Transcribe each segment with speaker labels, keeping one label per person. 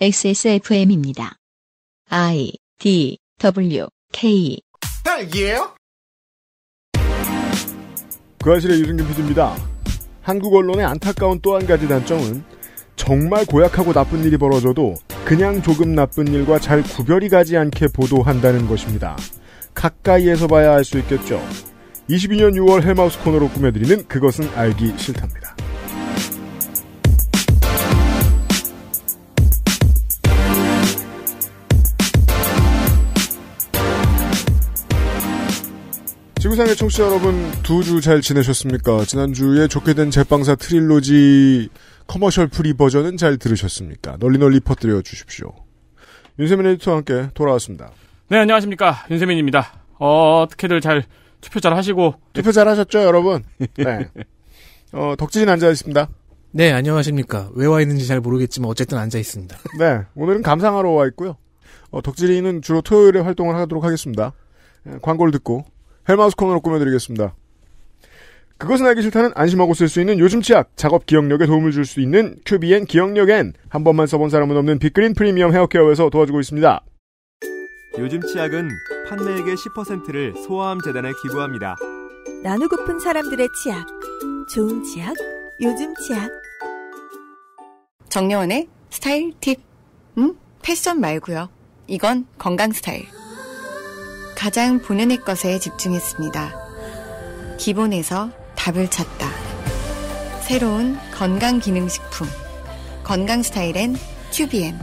Speaker 1: XSFM입니다. I D W K.
Speaker 2: 딸기예요?
Speaker 3: 그 아실의 유승균 PD입니다. 한국 언론의 안타까운 또 한 가지 단점은 정말 고약하고 나쁜 일이 벌어져도 그냥 조금 나쁜 일과 잘 구별이 가지 않게 보도한다는 것입니다. 가까이에서 봐야 알 수 있겠죠. 22년 6월 헬마우스 코너로 꾸며드리는 그것은 알기 싫답니다. 지구상의 청취자 여러분 두 주 잘 지내셨습니까? 지난주에 좋게 된 제빵사 트릴로지 커머셜 프리 버전은 잘 들으셨습니까? 널리 널리 퍼뜨려 주십시오. 윤세민 에디터와 함께 돌아왔습니다.
Speaker 4: 네, 안녕하십니까. 윤세민입니다. 어, 떻게들잘 투표 잘 하시고. 투표 잘
Speaker 3: 하셨죠, 여러분? 네. 어, 덕진이 앉아있습니다.
Speaker 5: 네, 안녕하십니까. 왜 와 있는지 잘 모르겠지만 어쨌든 앉아있습니다.
Speaker 3: 네, 오늘은 감상하러 와 있고요. 어, 덕질이는 주로 토요일에 활동을 하도록 하겠습니다. 예, 광고를 듣고 헬마우스 코으로 꾸며드리겠습니다. 그것은 알기 싫다는 안심하고 쓸 수 있는 요즘 치약, 작업 기억력에 도움을 줄 수 있는 큐비엔 기억력엔 한 번만 써본 사람은 없는 빅그린 프리미엄 헤어케어에서 도와주고 있습니다.
Speaker 6: 요즘 치약은 판매액의 10%를 소아암 재단에 기부합니다.
Speaker 5: 나누고픈
Speaker 2: 사람들의 치약, 좋은 치약, 요즘 치약. 정려원의 스타일 팁, 음 패션 말고요. 이건 건강 스타일. 가장 본연의 것에 집중했습니다. 기본에서 답을 찾다. 새로운 건강기능식품. 건강스타일엔 큐비엠.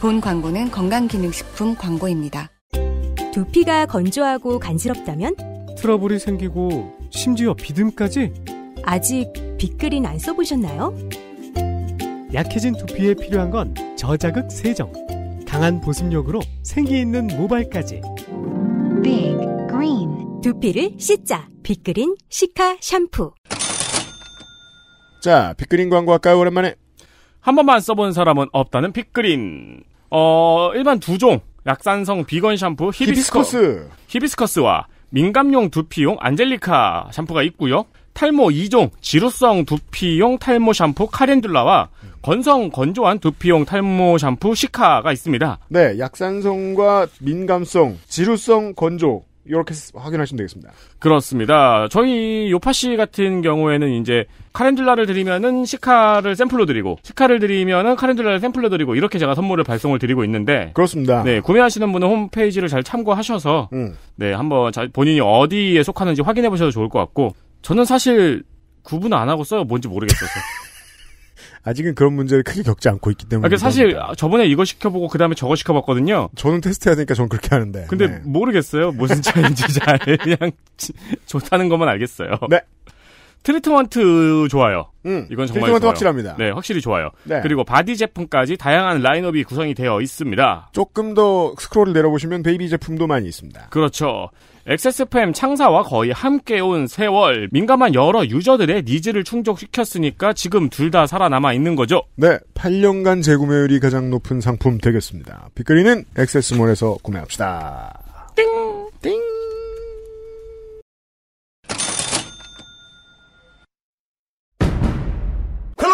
Speaker 2: 본 광고는 건강기능식품 광고입니다.
Speaker 5: 두피가 건조하고 간지럽다면? 트러블이 생기고 심지어 비듬까지? 아직 빅그린 안 써보셨나요? 약해진 두피에 필요한 건 저자극 세정. 강한 보습력으로 생기 있는 모발까지.
Speaker 2: Big Green 두피를 씻자 빅그린 시카 샴푸
Speaker 3: 자 빅그린 광고 아까 오랜만에
Speaker 4: 한 번만 써본 사람은 없다는 빅그린 어 일반 두종 약산성 비건 샴푸 히비스커스 히비스커스와 민감용 두피용 안젤리카 샴푸가 있고요 탈모 2종, 지루성 두피용 탈모 샴푸 카렌듈라와 건성 건조한 두피용 탈모 샴푸 시카가 있습니다.
Speaker 3: 네, 약산성과 민감성, 지루성 건조 이렇게 확인하시면 되겠습니다.
Speaker 4: 그렇습니다. 저희 요파 씨 같은 경우에는 이제 카렌듈라를 드리면은 시카를 샘플로 드리고 시카를 드리면은 카렌듈라를 샘플로 드리고 이렇게 제가 선물을 발송을 드리고 있는데 그렇습니다. 네, 구매하시는 분은 홈페이지를 잘 참고하셔서 음. 네, 한번 본인이 어디에 속하는지 확인해 보셔도 좋을 것 같고 저는 사실 구분 안 하고 써요. 뭔지 모르겠어서.
Speaker 3: 아직은 그런 문제를 크게 겪지 않고 있기 때문에. 아, 그러니까 사실
Speaker 4: 저번에 이거 시켜보고 그 다음에 저거 시켜봤거든요. 저는 테스트해야 되니까 저는 그렇게 하는데. 근데 네. 모르겠어요. 무슨 차인지 잘 그냥 좋다는 것만 알겠어요. 네. 트리트먼트 좋아요. 음, 이건 정말 트리트먼트 좋아요. 확실합니다. 네, 확실히 좋아요. 네. 그리고 바디 제품까지 다양한 라인업이 구성이 되어 있습니다. 조금 더 스크롤을 내려보시면 베이비 제품도 많이 있습니다. 그렇죠. XSFM 창사와 거의 함께 온 세월 민감한 여러 유저들의 니즈를 충족시켰으니까 지금 둘 다 살아남아 있는 거죠. 네,
Speaker 3: 8년간 재구매율이 가장 높은 상품 되겠습니다. 빅그리는 엑세스몰에서
Speaker 6: 구매합시다. 띵! 띵!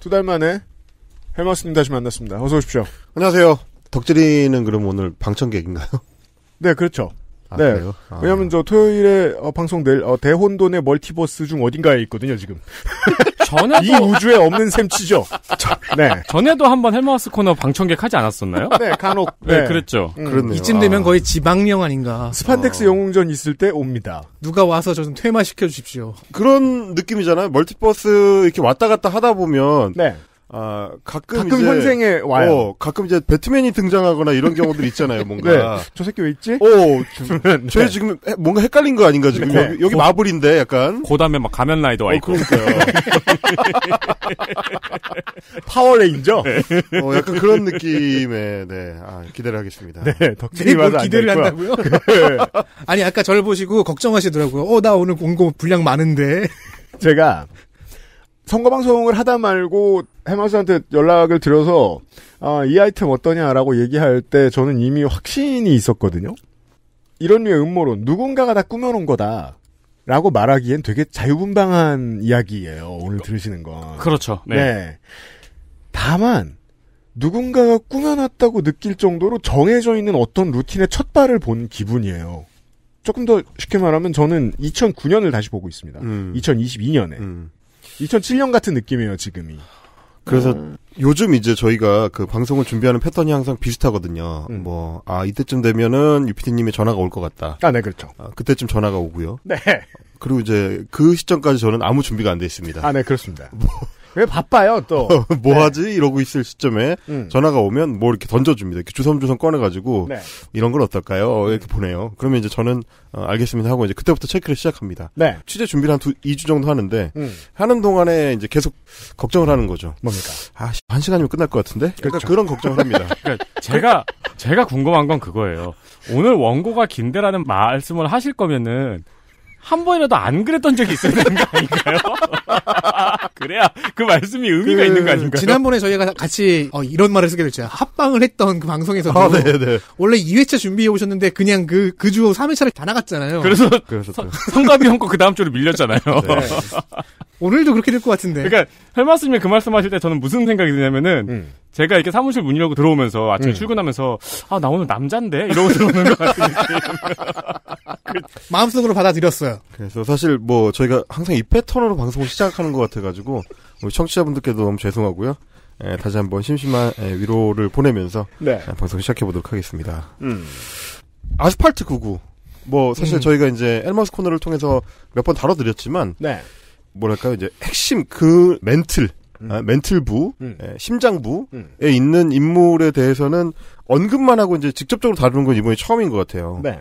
Speaker 3: 두달 만에
Speaker 6: 헬마스님 다시 만났습니다. 어서 오십시오. 안녕하세요. 덕질이는 그럼 오늘 방청객인가요?
Speaker 3: 네, 그렇죠. 아, 네. 아. 왜냐면 저 토요일에 어, 방송 될 어, 대혼돈의 멀티버스 중
Speaker 4: 어딘가에 있거든요 지금.
Speaker 3: 전에도 이 우주에 없는 셈 치죠.
Speaker 4: 저, 네. 전에도 한번 헬마우스 코너 방청객 하지 않았었나요? 네, 간혹. 네, 네 그랬죠. 음. 이쯤 되면 아.
Speaker 5: 거의 지방령
Speaker 6: 아닌가.
Speaker 3: 스판덱스 어. 영웅전 있을 때 옵니다. 누가 와서 저 좀 퇴마 시켜 주십시오.
Speaker 6: 그런 느낌이잖아요. 멀티버스 이렇게 왔다 갔다 하다 보면 네. 아, 가끔, 가끔 이제, 현생에 와요. 어, 가끔 이제 배트맨이 등장하거나 이런 경우들 있잖아요, 뭔가. 네. 저 새끼 왜 있지? 어, 네. 저희 네. 지금 뭔가 헷갈린 거 아닌가 지금. 네. 여기, 여기 고, 마블인데 약간. 고음에막 가면 라이더 어, 와 있고. 그러니까요. 파워레인저? 네. 어, 약간 그런 느낌에 네. 아, 기대를 하겠습니다. 네, 덕질이 네, 기대를 한다고요?
Speaker 5: 아니, 아까 저를 보시고 걱정하시더라고요. 어, 나 오늘 공고 분량 많은데. 제가 선거 방송을 하다 말고 해마스한테 연락을 드려서
Speaker 3: 아, 이 아이템 어떠냐라고 얘기할 때 저는 이미 확신이 있었거든요. 이런 류의 음모론 누군가가 다 꾸며놓은 거다. 라고 말하기엔 되게 자유분방한 이야기예요. 오늘 들으시는 건. 그렇죠. 네. 네. 다만 누군가가 꾸며놨다고 느낄 정도로 정해져 있는 어떤 루틴의 첫 발을 본 기분이에요. 조금 더 쉽게 말하면 저는 2009년을 다시 보고 있습니다. 음. 2022년에. 음. 2007년 같은 느낌이에요, 지금이.
Speaker 6: 그래서 음. 요즘 이제 저희가 그 방송을 준비하는 패턴이 항상 비슷하거든요. 음. 뭐, 아, 이때쯤 되면은 유피디님의 전화가 올 것 같다. 아, 네, 그렇죠. 아, 그때쯤 전화가 오고요. 네. 그리고 이제 그 시점까지 저는 아무 준비가 안 돼 있습니다. 아, 네, 그렇습니다. 뭐
Speaker 3: 왜 바빠요 또? 뭐하지
Speaker 6: 네. 이러고 있을 시점에 음. 전화가 오면 뭐 이렇게 던져줍니다. 이렇게 주섬주섬 꺼내가지고 네. 이런 건 어떨까요? 이렇게 보내요. 그러면 이제 저는 어, 알겠습니다 하고 이제 그때부터 체크를 시작합니다. 네. 취재 준비를 한 두, 2주 정도 하는데 음. 하는 동안에 이제 계속 걱정을 하는 거죠. 뭡니까? 아, 한 시간이면 끝날 것 같은데? 그러니까 그렇죠. 그런 걱정을 합니다.
Speaker 2: 그러니까 제가
Speaker 6: 제가 궁금한 건 그거예요. 오늘 원고가
Speaker 4: 긴데라는 말씀을 하실 거면은 한 번이라도 안 그랬던 적이 있어야 되는 거 아닌가요?
Speaker 5: 그래야 그 말씀이 의미가 그, 있는 거 아닌가요? 지난번에 저희가 같이 어, 이런 말을 쓰게 됐죠. 합방을 했던 그 방송에서 아, 네, 네. 원래 2회차 준비해 오셨는데 그냥 그그 주 3회차를 다 나갔잖아요. 그래서, 성가비 형거 그 다음 주로 밀렸잖아요. 네. 오늘도 그렇게 될 것 같은데. 그러니까
Speaker 4: 헬마스님이 그 말씀하실 때 저는 무슨 생각이 드냐면은 음.
Speaker 6: 제가 이렇게 사무실 문 열고 들어오면서 아침에 음.
Speaker 4: 출근하면서 아 나 오늘 남잔데 이러고 들어오는 것 같은
Speaker 6: 그, 마음속으로 받아들였어요. 그래서 사실 뭐 저희가 항상 이 패턴으로 방송을 시작하는 것 같아가지고 우리 청취자분들께도 너무 죄송하고요. 에, 예, 다시 한번 심심한 에, 예, 위로를 보내면서 네. 예, 방송 시작해 보도록 하겠습니다. 음. 아스팔트 99. 뭐 사실 음. 저희가 이제 엘머스 코너를 통해서 몇 번 다뤄드렸지만 네. 뭐랄까요 이제 핵심 그 멘틀 음. 멘틀부, 음. 예, 심장부에 음. 있는 인물에 대해서는 언급만 하고 이제 직접적으로 다루는 건 이번이 처음인 것 같아요. 네.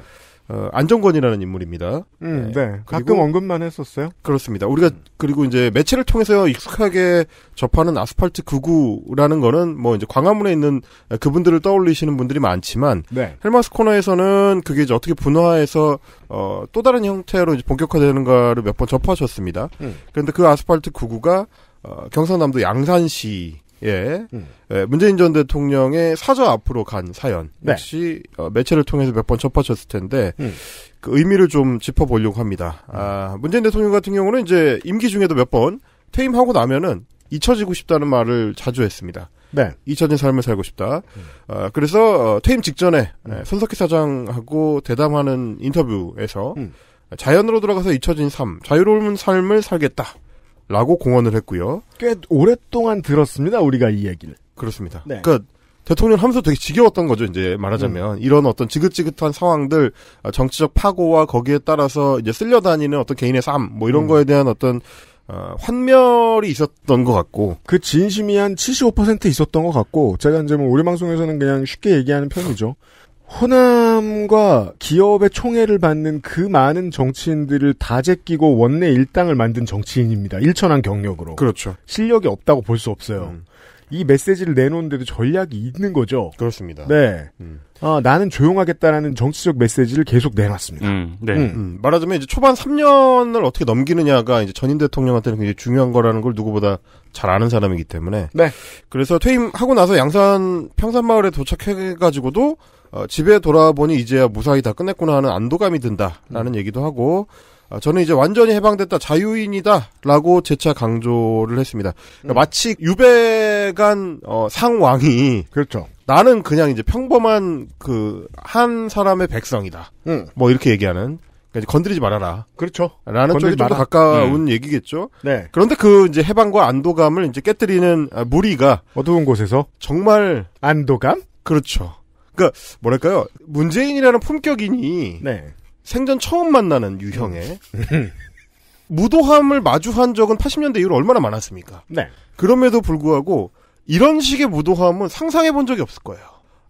Speaker 6: 어, 안정권이라는 인물입니다. 음, 네. 네. 가끔
Speaker 3: 언급만 했었어요?
Speaker 6: 그렇습니다. 우리가, 음. 그리고 이제 매체를 통해서 익숙하게 접하는 아스팔트 99라는 거는 뭐 이제 광화문에 있는 그분들을 떠올리시는 분들이 많지만, 네. 헬마스 코너에서는 그게 이제 어떻게 분화해서, 어, 또 다른 형태로 이제 본격화되는가를 몇 번 접하셨습니다. 음. 그런데 그 아스팔트 99가 어, 경상남도 양산시 에 음. 예. 문재인 전 대통령의 사저 앞으로 간 사연 네. 역시 어, 매체를 통해서 몇 번 접하셨을 텐데 음. 그 의미를 좀 짚어보려고 합니다. 음. 아, 문재인 대통령 같은 경우는 이제 임기 중에도 몇 번 퇴임하고 나면은 잊혀지고 싶다는 말을 자주 했습니다. 네. 잊혀진 삶을 살고 싶다. 어, 그래서 어, 퇴임 직전에 예, 음. 손석희 사장하고 대담하는 인터뷰에서 음. 자연으로 들어가서 잊혀진 삶, 자유로운 삶을 살겠다. 라고 공언을 했고요. 꽤 오랫동안 들었습니다. 우리가 이 얘기를. 그렇습니다. 네. 그러니까 대통령 하면서 되게 지겨웠던 거죠. 이제 말하자면 음. 이런 어떤 지긋지긋한 상황들, 아, 정치적 파고와 거기에 따라서 이제 쓸려다니는 어떤 개인의 삶, 뭐 이런 음. 거에 대한 어떤 어, 환멸이 있었던 것 같고 그 진심이 한 75% 있었던 것 같고
Speaker 3: 제가 이제 뭐 우리 방송에서는 그냥 쉽게 얘기하는 편이죠. 호남과 기업의 총애를 받는 그 많은 정치인들을 다 제끼고 원내 일당을 만든 정치인입니다. 일천한 경력으로. 그렇죠. 실력이 없다고 볼 수 없어요. 음. 이 메시지를 내놓은데도
Speaker 6: 전략이 있는 거죠. 그렇습니다. 네. 음.
Speaker 3: 아, 나는 조용하겠다라는 정치적 메시지를 계속 내놨습니다.
Speaker 6: 음, 네. 음. 음 말하자면 이제 초반 3년을 어떻게 넘기느냐가 이제 전임 대통령한테는 굉장히 중요한 거라는 걸 누구보다 잘 아는 사람이기 때문에. 네. 그래서 퇴임하고 나서 양산 평산마을에 도착해가지고도 어, 집에 돌아보니 이제야 무사히 다 끝냈구나 하는 안도감이 든다라는 음. 얘기도 하고 어, 저는 이제 완전히 해방됐다 자유인이다라고 재차 강조를 했습니다. 그러니까 음. 마치 유배간 어, 상왕이 그렇죠. 나는 그냥 이제 평범한 그 한 사람의 백성이다. 음. 뭐 이렇게 얘기하는 그러니까 건드리지 말아라. 그렇죠. 라는 쪽이좀 더 가까운 음. 얘기겠죠. 네. 그런데 그 이제 해방과 안도감을 이제 깨뜨리는 무리가 어두운 곳에서 정말 안도감? 그렇죠. 그러니까 뭐랄까요? 문재인이라는 품격인이 네. 생전 처음 만나는 유형의 무도함을 마주한 적은 80년대 이후로 얼마나 많았습니까? 네. 그럼에도 불구하고 이런 식의 무도함은 상상해 본 적이 없을 거예요.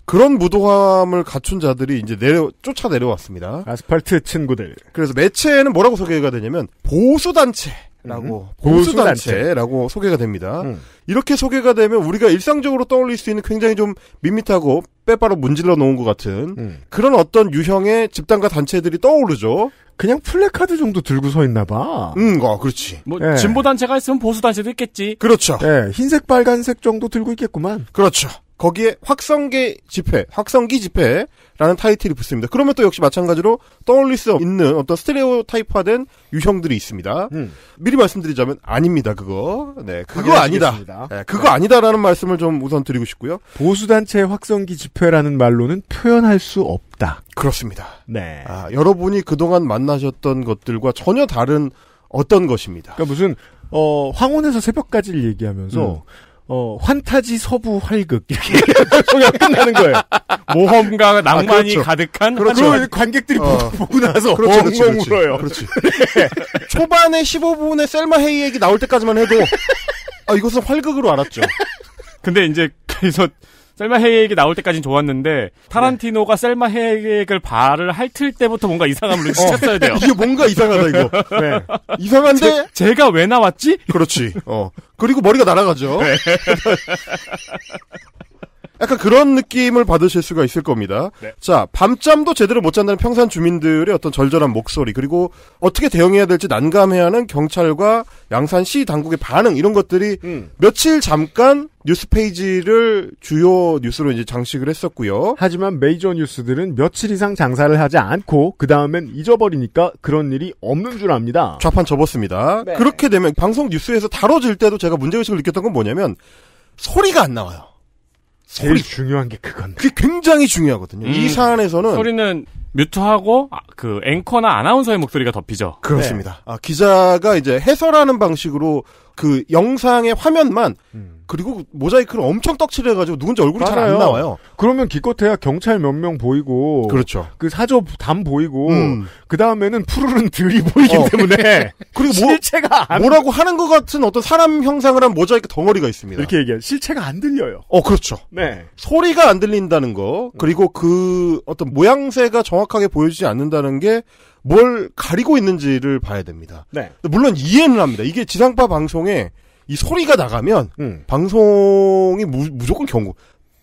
Speaker 6: 그런 무도함을 갖춘 자들이 이제 내려 쫓아 내려왔습니다. 아스팔트 친구들. 그래서 매체에는 뭐라고 소개가 되냐면 보수 단체. 음. 라고 보수단체라고 소개가 됩니다. 음. 이렇게 소개가 되면 우리가 일상적으로 떠올릴 수 있는 굉장히 좀 밋밋하고 빼빠로 문질러 놓은 것 같은 음. 그런 어떤 유형의 집단과 단체들이 떠오르죠. 그냥 플래카드 정도 들고 서 있나 봐. 응, 음, 어, 아, 그렇지. 뭐
Speaker 3: 예. 진보
Speaker 4: 단체가 있으면 보수 단체도 있겠지.
Speaker 6: 그렇죠. 예, 흰색 빨간색 정도 들고 있겠구만. 그렇죠. 거기에 확성기 집회, 확성기 집회라는 타이틀이 붙습니다. 그러면 또 역시 마찬가지로 떠올릴 수있는 어떤 스테레오 타입화된 유형들이 있습니다. 음. 미리 말씀드리자면 아닙니다, 그거. 네, 그거 아니다. 네, 그거 네. 아니다라는 말씀을 좀 우선 드리고 싶고요. 보수단체 확성기 집회라는 말로는 표현할 수 없다. 그렇습니다. 네. 아, 여러분이 그동안 만나셨던 것들과 전혀 다른 어떤 것입니다. 그러니까 무슨 어, 황혼에서 새벽까지를 얘기하면서 음. 어, 환타지 서부 활극.
Speaker 4: 이렇게 소개 끝나는 거예요. 모험가 아, 낭만이 아, 그렇죠. 가득한. 그렇죠. 한... 관객들이
Speaker 6: 어. 보고 나서 그렇죠, 그렇죠 엉엉 그렇지, 울어요. 그렇지. 네. 초반에 15분에 셀마 헤이 얘기 나올 때까지만 해도, 아, 이것은 활극으로 알았죠. 근데 이제, 그래서
Speaker 4: 셀마 헤이액이 나올 때까진 좋았는데 타란티노가 네. 셀마 헤이게을 발을 핥을 때부터 뭔가 이상함을 느꼈어야 어. 돼요. 이게
Speaker 6: 뭔가 이상하다 이거. 네. 네. 이상한데 제, 가왜 나왔지? 그렇지. 어 그리고 머리가 날아가죠. 네. 약간 그런 느낌을 받으실 수가 있을 겁니다. 네. 자, 밤잠도 제대로 못 잔다는 평산 주민들의 어떤 절절한 목소리, 그리고 어떻게 대응해야 될지 난감해하는 경찰과 양산시 당국의 반응, 이런 것들이 음. 며칠 잠깐 뉴스 페이지를 주요 뉴스로 이제 장식을 했었고요. 하지만 메이저 뉴스들은 며칠 이상 장사를 하지 않고, 그 다음엔 잊어버리니까 그런 일이 없는 줄 압니다. 좌판 접었습니다. 네. 그렇게 되면 방송 뉴스에서 다뤄질 때도 제가 문제의식을 느꼈던 건 뭐냐면, 소리가 안 나와요. 제일 소리. 중요한 게 그건. 그게 굉장히 중요하거든요. 음. 이 사안에서는 소리는 뮤트하고
Speaker 4: 아, 그 앵커나 아나운서의 목소리가 덮이죠. 그렇습니다. 네.
Speaker 6: 아, 기자가 이제 해설하는 방식으로 그 영상의 화면만 음. 그리고 모자이크를 엄청 떡칠해 가지고
Speaker 3: 누군지 얼굴이 잘 안 나와요. 그러면 기껏해야 경찰 몇 명 보이고 그렇죠. 그 사저 담 보이고 음. 그 다음에는 푸르른 들이 보이기 어. 때문에 그리고 뭐, 실체가 안 뭐라고
Speaker 6: 하는 것 같은 어떤 사람 형상을 한 모자이크 덩어리가 있습니다. 이렇게 얘기해
Speaker 3: 실체가 안 들려요. 어 그렇죠. 네
Speaker 6: 소리가 안 들린다는 거 그리고 그 어떤 모양새가 정확하게 보여지지 않는다는 게 뭘 가리고 있는지를 봐야 됩니다. 네. 물론 이해는 합니다. 이게 지상파 방송에 이 소리가 나가면 음. 방송이 무, 무조건 경고.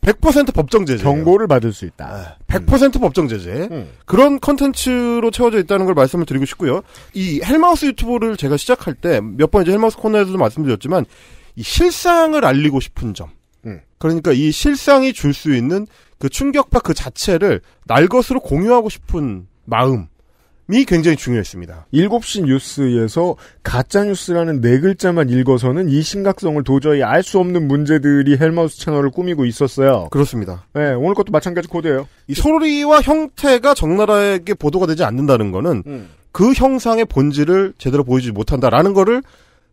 Speaker 6: 100% 법정 제재. 경고를 받을 수 있다. 100% 음. 법정 제재. 음. 음. 그런 컨텐츠로 채워져 있다는 걸 말씀을 드리고 싶고요. 이 헬마우스 유튜브를 제가 시작할 때 몇 번 이제 헬마우스 코너에서도 말씀드렸지만 이 실상을 알리고 싶은 점. 음. 그러니까 이 실상이 줄 수 있는 그 충격파 그 자체를 날 것으로 공유하고 싶은 마음. 이 굉장히 중요했습니다. 7시 뉴스에서 가짜뉴스라는
Speaker 3: 네 글자만 읽어서는 이 심각성을 도저히 알 수 없는 문제들이 헬마우스 채널을 꾸미고
Speaker 6: 있었어요. 그렇습니다. 네, 오늘 것도 마찬가지 코드예요. 이 소리와 형태가 적나라하게 보도가 되지 않는다는 거는 음. 그 형상의 본질을 제대로 보여주지 못한다라는 거를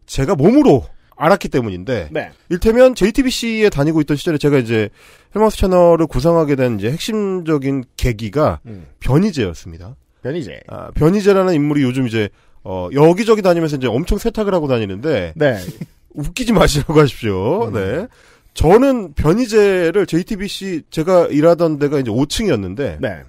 Speaker 6: 제가 몸으로 알았기 때문인데 네. 일테면 JTBC에 다니고 있던 시절에 제가 이제 헬마우스 채널을 구상하게 된 이제 핵심적인 계기가 음. 변이제였습니다 변희재. 아, 변희재라는 인물이 요즘 이제 어, 여기저기 다니면서 이제 엄청 세탁을 하고 다니는데 네. 웃기지 마시라고 하십시오. 음. 네. 저는 변희재를 JTBC 제가 일하던 데가 이제 5층이었는데 네.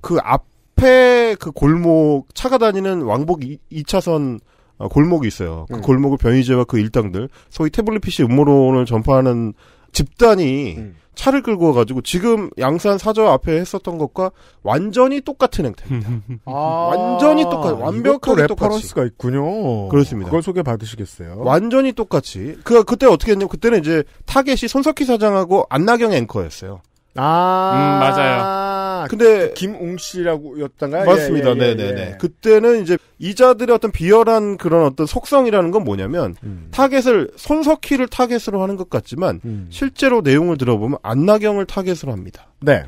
Speaker 6: 그 앞에 그 골목 차가 다니는 왕복 2, 2차선 어, 골목이 있어요. 그 음. 골목을 변희재와 그 일당들 소위 태블릿 PC 음모론을 전파하는 집단이 음. 차를 끌고 와가지고 지금 양산 사저 앞에 했었던 것과 완전히 똑같은 행태입니다. 아~ 완전히 똑같, 완벽하게 똑같이 있군요. 그렇습니다. 그걸 소개
Speaker 3: 받으시겠어요?
Speaker 6: 완전히 똑같이. 그 그때 어떻게 했냐면 그때는 이제 타겟이 손석희 사장하고 안나경 앵커였어요. 아, 음, 맞아요.
Speaker 3: 근데 그 김웅 씨라고였던가요? 맞습니다. 예, 예, 네네네.
Speaker 6: 예, 네, 예, 네. 예. 그때는 이제 이자들의 어떤 비열한 그런 어떤 속성이라는 건 뭐냐면 음. 타겟을 손석희를 타겟으로 하는 것 같지만 음. 실제로 내용을 들어보면 안나경을 타겟으로 합니다. 네.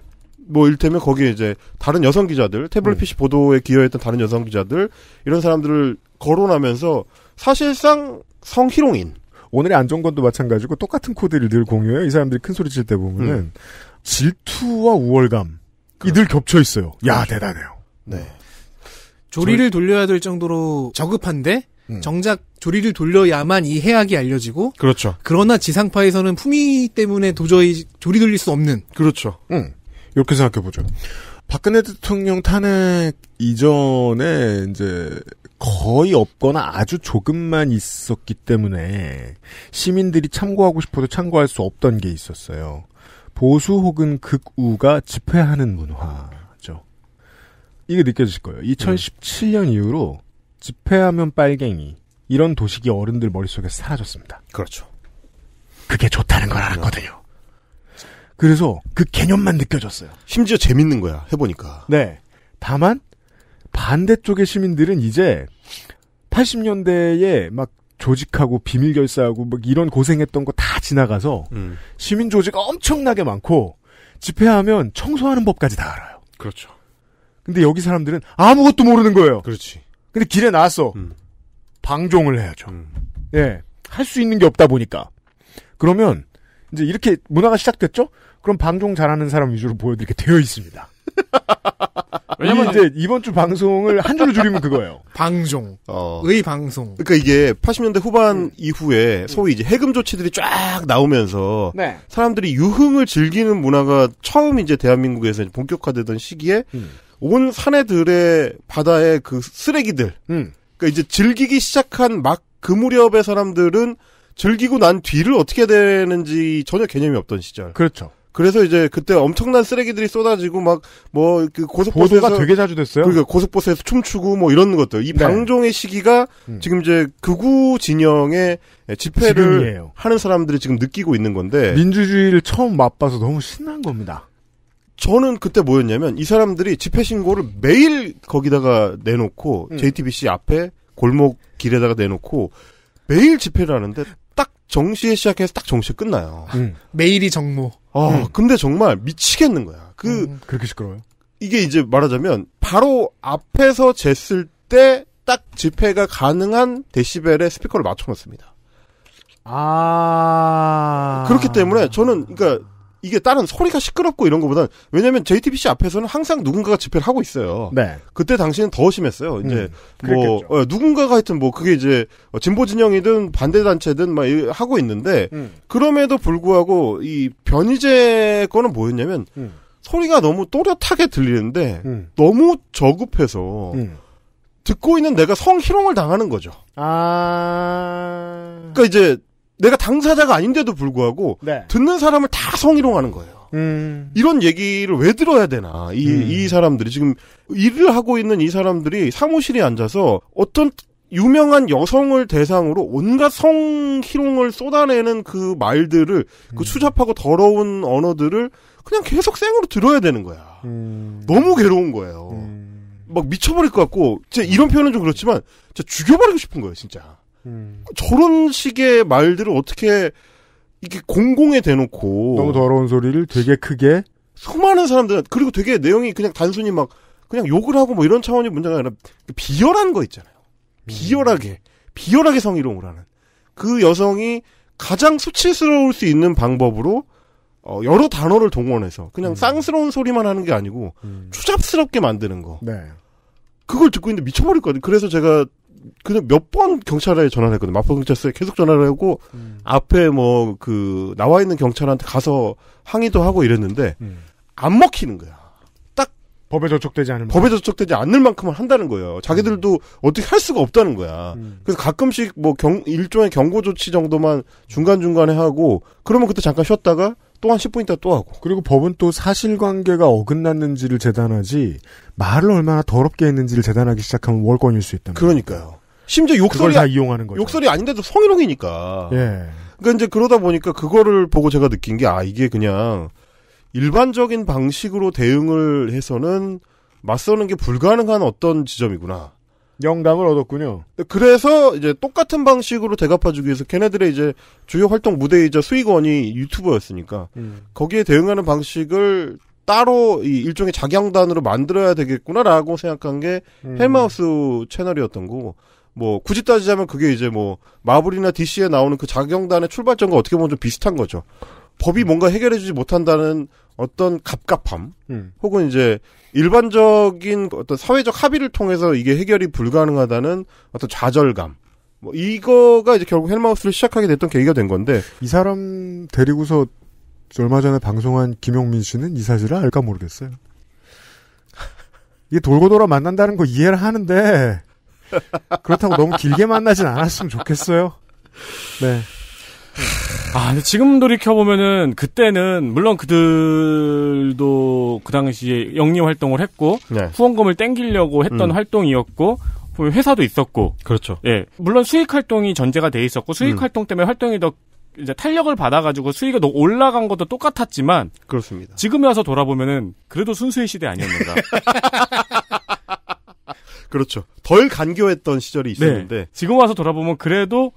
Speaker 6: 뭐 일테면 거기에 이제 다른 여성 기자들, 태블릿 PC 음. 보도에 기여했던 다른 여성 기자들 이런 사람들을 거론하면서 사실상 성희롱인 오늘의 안정권도 마찬가지고 똑같은 코드를 늘 공유해요. 이 사람들이 큰 소리 칠 때
Speaker 3: 보면은 음. 질투와 우월감 이늘 겹쳐 있어요. 야 그렇죠. 대단해요. 네.
Speaker 5: 조리를 돌려야 될 정도로 저급한데 음. 정작 조리를 돌려야만 이 해악이 알려지고 그렇죠. 그러나 지상파에서는 품위 때문에 도저히 조리 돌릴 수 없는 그렇죠. 음. 이렇게 생각해 보죠. 박근혜 대통령 탄핵
Speaker 3: 이전에 이제 거의 없거나 아주 조금만 있었기 때문에 시민들이 참고하고 싶어도 참고할 수 없던 게 있었어요. 보수 혹은 극우가 집회하는 문화죠. 이게 느껴지실 거예요. 2017년 이후로 집회하면 빨갱이 이런 도식이 어른들 머릿속에 사라졌습니다. 그렇죠. 그게 좋다는 걸 알았거든요. 네. 그래서 그 개념만 느껴졌어요. 심지어 재밌는 거야 해보니까. 네. 다만 반대쪽의 시민들은 이제 80년대에 막 조직하고 비밀 결사하고 막 이런 고생했던 거 다 지나가서 음. 시민 조직 엄청나게 많고 집회하면 청소하는 법까지 다 알아요. 그렇죠. 근데 여기 사람들은 아무것도 모르는 거예요. 그렇지. 근데 길에 나왔어. 음. 방종을 해야죠. 음. 예. 할 수 있는 게 없다 보니까. 그러면 이제 이렇게 문화가 시작됐죠? 그럼 방종 잘하는 사람 위주로 보여드리게 되어 있습니다. 왜냐면 이제 이번 주 방송을 한줄을 줄이면 그거예요. 방종.
Speaker 6: 어. 의 방송. 그러니까 이게 80년대 후반 음. 이후에 소위 이제 해금 조치들이 쫙 나오면서 네. 사람들이 유흥을 즐기는 문화가 처음 이제 대한민국에서 본격화되던 시기에 음. 온 사내들의 바다의 그 쓰레기들. 음. 그러니까 이제 즐기기 시작한 막 그 무렵의 사람들은 즐기고 난 뒤를 어떻게 되는지 전혀 개념이 없던 시절. 그렇죠. 그래서 이제 그때 엄청난 쓰레기들이 쏟아지고 막 뭐 그 고속버스에서 보도가 되게 자주 됐어요. 그러니까 고속버스에서 춤추고 뭐 이런 것들. 이 네. 방종의 시기가 음. 지금 이제 극우 진영의 집회를 지금이에요. 하는 사람들이 지금 느끼고 있는 건데 민주주의를 처음 맛봐서 너무 신난 겁니다. 저는 그때 뭐였냐면 이 사람들이 집회 신고를 매일 거기다가 내놓고 음. JTBC 앞에 골목 길에다가 내놓고 매일 집회를 하는데 정시에 시작해서 딱 정시에 끝나요. 아, 음. 매일이 정모. 아, 음. 근데 정말 미치겠는 거야. 그 음, 그렇게 시끄러워요? 이게 이제 말하자면 바로 앞에서 쟀을 때 딱 집회가 가능한 데시벨의 스피커를 맞춰 놨습니다 아. 그렇기 때문에 저는 그러니까 이게 다른 소리가 시끄럽고 이런 것보다는 왜냐하면 JTBC 앞에서는 항상 누군가가 집회를 하고 있어요. 네. 그때 당시는 더 심했어요. 이제 음, 뭐 어, 누군가가 하여튼 뭐 그게 이제 어, 진보 진영이든 반대 단체든 막 하고 있는데 음. 그럼에도 불구하고 이 변희재 거는 뭐였냐면 음. 소리가 너무 또렷하게 들리는데 음. 너무 저급해서. 음. 듣고 있는 내가 성희롱을 당하는 거죠.
Speaker 1: 아.
Speaker 6: 그니까 이제 내가 당사자가 아닌데도 불구하고 네. 듣는 사람을 다 성희롱하는 거예요. 음. 이런 얘기를 왜 들어야 되나. 이, 음. 이 사람들이 지금 일을 하고 있는 이 사람들이 사무실에 앉아서 어떤 유명한 여성을 대상으로 온갖 성희롱을 쏟아내는 그 말들을 그 음. 그 추잡하고 더러운 언어들을 그냥 계속 생으로 들어야 되는 거야. 음. 너무 괴로운 거예요. 음. 막 미쳐버릴 것 같고, 진짜 이런 음. 표현은 좀 그렇지만, 진짜 죽여버리고 싶은 거예요, 진짜. 음. 저런 식의 말들을 어떻게 이게 공공에 대놓고 너무 더러운 소리를 되게 크게 수많은 사람들 그리고 되게 내용이 그냥 단순히 막 그냥 욕을 하고 뭐 이런 차원의 문제가 아니라 비열한 거 있잖아요. 음. 비열하게 비열하게 성희롱을 하는 그 여성이 가장 수치스러울 수 있는 방법으로 어, 여러 단어를 동원해서 그냥 음. 쌍스러운 소리만 하는 게 아니고 음. 추잡스럽게 만드는 거. 네. 그걸 듣고 있는데 미쳐버릴 거든요 그래서 제가 그냥 몇 번 경찰에 전화를 했거든. 요 마포 경찰서에 계속 전화를 하고 음. 앞에 뭐 그 나와 있는 경찰한테 가서 항의도 하고 이랬는데 음. 안 먹히는 거야. 딱 법에 저촉되지 않을 법에 저촉되지 않을 만큼은 한다는 거예요. 자기들도 음. 어떻게 할 수가 없다는 거야. 음. 그래서 가끔씩 뭐 경, 일종의 경고 조치 정도만 중간 중간에 하고 그러면 그때 잠깐 쉬었다가 또한 10분 있다 또 하고. 그리고 법은 또 사실관계가 어긋났는지를 재단하지 말을 얼마나 더럽게
Speaker 3: 했는지를 재단하기 시작하면 월권일 수 있다. 그러니까요. 심지어 욕설이 다 이용하는 거죠.
Speaker 6: 욕설이 아닌데도 성희롱이니까. 예. 그러니까 이제 그러다 보니까 그거를 보고 제가 느낀 게 아 이게 그냥 일반적인 방식으로 대응을 해서는 맞서는 게 불가능한 어떤 지점이구나. 영감을 얻었군요. 그래서 이제 똑같은 방식으로 대갚아주기 위해서 걔네들의 이제 주요 활동 무대이자 수익원이 유튜버였으니까 음. 거기에 대응하는 방식을 따로 이 일종의 자양단으로 만들어야 되겠구나라고 생각한 게 음. 헬마우스 채널이었던 거고 뭐 굳이 따지자면 그게 이제 뭐 마블이나 DC에 나오는 그 자경단의 출발점과 어떻게 보면 좀 비슷한 거죠. 법이 뭔가 해결해주지 못한다는 어떤 갑갑함, 음. 혹은 이제 일반적인 어떤 사회적 합의를 통해서 이게 해결이 불가능하다는 어떤 좌절감. 뭐 이거가 이제 결국 헬마우스를 시작하게 됐던 계기가 된 건데 이 사람 데리고서 얼마 전에 방송한
Speaker 3: 김용민 씨는 이 사실을 알까 모르겠어요. 이게 돌고 돌아 만난다는 거 이해를 하는데 그렇다고 너무 길게 만나진 않았으면 좋겠어요.
Speaker 4: 네. 아, 근데 지금 돌이켜보면은, 그때는, 물론 그들도 그 당시에 영리 활동을 했고, 네. 후원금을 땡기려고 했던 음. 활동이었고, 뭐 회사도 있었고. 그렇죠. 예. 물론 수익 활동이 전제가 돼 있었고, 수익 음. 활동 때문에 활동이 더 이제 탄력을 받아가지고 수익이 더 올라간 것도 똑같았지만. 그렇습니다. 지금에 와서 돌아보면은, 그래도 순수의 시대 아니었는가. 그렇죠. 덜 간교했던 시절이 네. 있었는데. 네. 지금 와서 돌아보면 그래도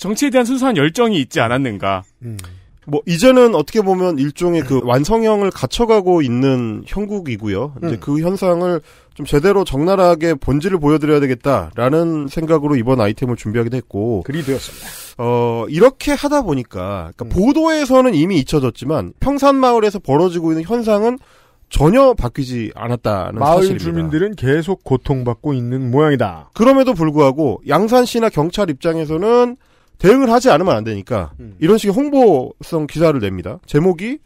Speaker 4: 정치에 대한 순수한 열정이 있지 않았는가. 음.
Speaker 6: 뭐 이제는 어떻게 보면 일종의 그 완성형을 갖춰가고 있는 형국이고요. 이제 음. 그 현상을 좀 제대로 적나라하게 본질을 보여드려야 되겠다라는 생각으로 이번 아이템을 준비하기도 했고 그리 되었습니다. 어 이렇게 하다 보니까 그러니까 음. 보도에서는 이미 잊혀졌지만 평산 마을에서 벌어지고 있는 현상은 전혀 바뀌지 않았다는 마을 사실입니다. 주민들은 계속 고통받고 있는 모양이다. 그럼에도 불구하고 양산 시나 경찰 입장에서는 대응을 하지 않으면 안 되니까 음. 이런 식의 홍보성 기사를 냅니다. 제목이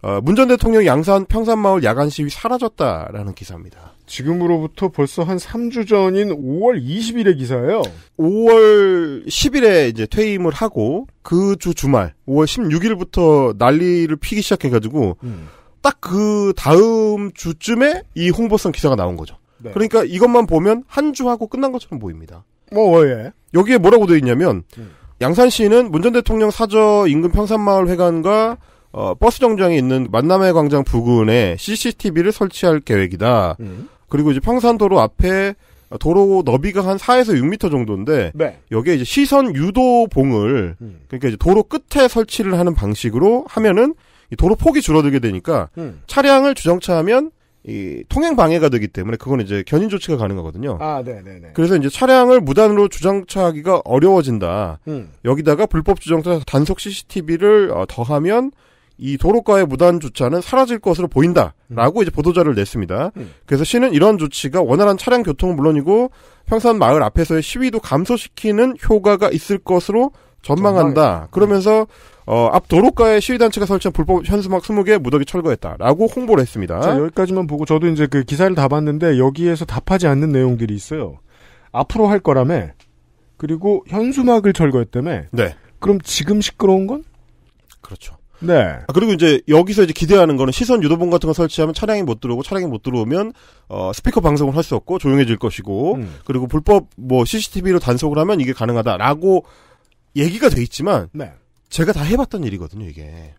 Speaker 6: 어, 문전 대통령 양산 평산마을 야간 시위 사라졌다라는 기사입니다. 지금으로부터 벌써 한 3주 전인 5월 20일의 기사예요. 5월 10일에 이제 퇴임을 하고 그 주 주말 5월 16일부터 난리를 피기 시작해가지고 음. 딱그 다음 주쯤에 이 홍보성 기사가 나온 거죠. 네. 그러니까 이것만 보면 한 주하고 끝난 것처럼 보입니다. 뭐 어, 예. 여기에 뭐라고 되어 있냐면 음. 양산 시는문 전 대통령 사저 인근 평산마을 회관과 어, 버스 정류장이 있는 만남의 광장 부근에 CCTV를 설치할 계획이다. 음. 그리고 이제 평산도로 앞에 도로 너비가 한 4에서 6미터 정도인데 네. 여기에 이제 시선 유도 봉을 음. 그러니까 이제 도로 끝에 설치를 하는 방식으로 하면은 도로 폭이 줄어들게 되니까 음. 차량을 주정차하면 이 통행 방해가 되기 때문에 그건 이제 견인 조치가 가능하거든요. 아, 네, 네, 네. 그래서 이제 차량을 무단으로 주정차하기가 어려워진다. 음. 여기다가 불법 주정차 단속 CCTV를 어, 더하면 이 도로가의 무단 주차는 사라질 것으로 보인다라고 음. 이제 보도자를 냈습니다. 음. 그래서 시는 이런 조치가 원활한 차량 교통은 물론이고 평산 마을 앞에서의 시위도 감소시키는 효과가 있을 것으로 전망한다. 전망해. 그러면서 음. 어, 앞 도로가에 시위단체가 설치한 불법 현수막 20개 무더기 철거했다라고 홍보를 했습니다. 자,
Speaker 3: 여기까지만 보고 저도 이제 그 기사를 다 봤는데 여기에서 답하지 않는 내용들이 있어요. 앞으로 할 거라며 그리고 현수막을 철거했다며. 네. 그럼 지금 시끄러운 건? 그렇죠.
Speaker 6: 네. 아, 그리고 이제 여기서 이제 기대하는 거는 시선 유도봉 같은 거 설치하면 차량이 못 들어오고 차량이 못 들어오면 어, 스피커 방송을 할 수 없고 조용해질 것이고 음. 그리고 불법 뭐 CCTV로 단속을 하면 이게 가능하다라고 얘기가 돼 있지만 네. 제가 다 해봤던 일이거든요, 이게.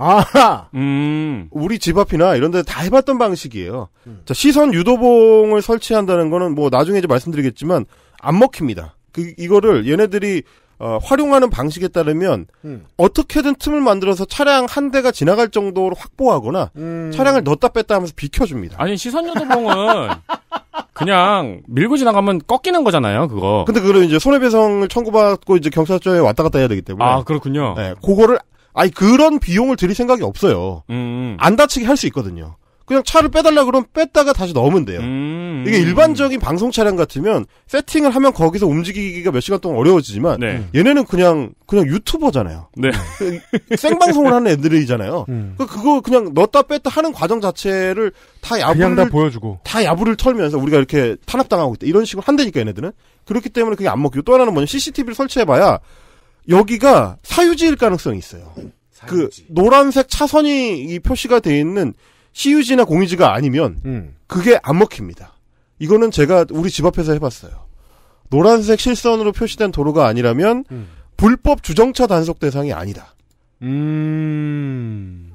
Speaker 6: 아 음. 우리 집 앞이나 이런 데 다 해봤던 방식이에요. 음. 자, 시선 유도봉을 설치한다는 거는 뭐 나중에 이제 말씀드리겠지만 안 먹힙니다. 그, 이거를 얘네들이 어, 활용하는 방식에 따르면 음. 어떻게든 틈을 만들어서 차량 한 대가 지나갈 정도로 확보하거나
Speaker 4: 음. 차량을
Speaker 6: 넣었다 뺐다 하면서 비켜줍니다.
Speaker 4: 아니 시선 유도봉은 그냥 밀고 지나가면 꺾이는 거잖아요, 그거.
Speaker 6: 근데 그걸 이제 손해배상을 청구받고 이제 경찰서에 왔다 갔다 해야 되기 때문에. 아, 그렇군요. 네, 그거를, 아니, 그런 비용을 들일 생각이 없어요. 음. 안 다치게 할 수 있거든요. 그냥 차를 빼달라 그러면 뺐다가 다시 넣으면 돼요. 음... 이게 일반적인 방송 차량 같으면 세팅을 하면 거기서 움직이기가 몇 시간 동안 어려워지지만 네. 얘네는 그냥 그냥 유튜버잖아요. 네. 그 생방송을 하는 애들이잖아요. 음. 그, 그거 그냥 넣었다 뺐다 하는 과정 자체를 다 야부를 다 보여주고 다 야부를 털면서 우리가 이렇게 탄압당하고 있다 이런 식으로 한다니까 얘네들은 그렇기 때문에 그게 안 먹히고 또 하나는 뭐냐 CCTV를 설치해봐야 여기가 사유지일 가능성이 있어요. 그 사유지. 그 노란색 차선이 이 표시가 돼 있는 시유지나 공유지가 아니면 음. 그게 안 먹힙니다. 이거는 제가 우리 집 앞에서 해봤어요. 노란색 실선으로 표시된 도로가 아니라면 음. 불법 주정차 단속 대상이 아니다. 음.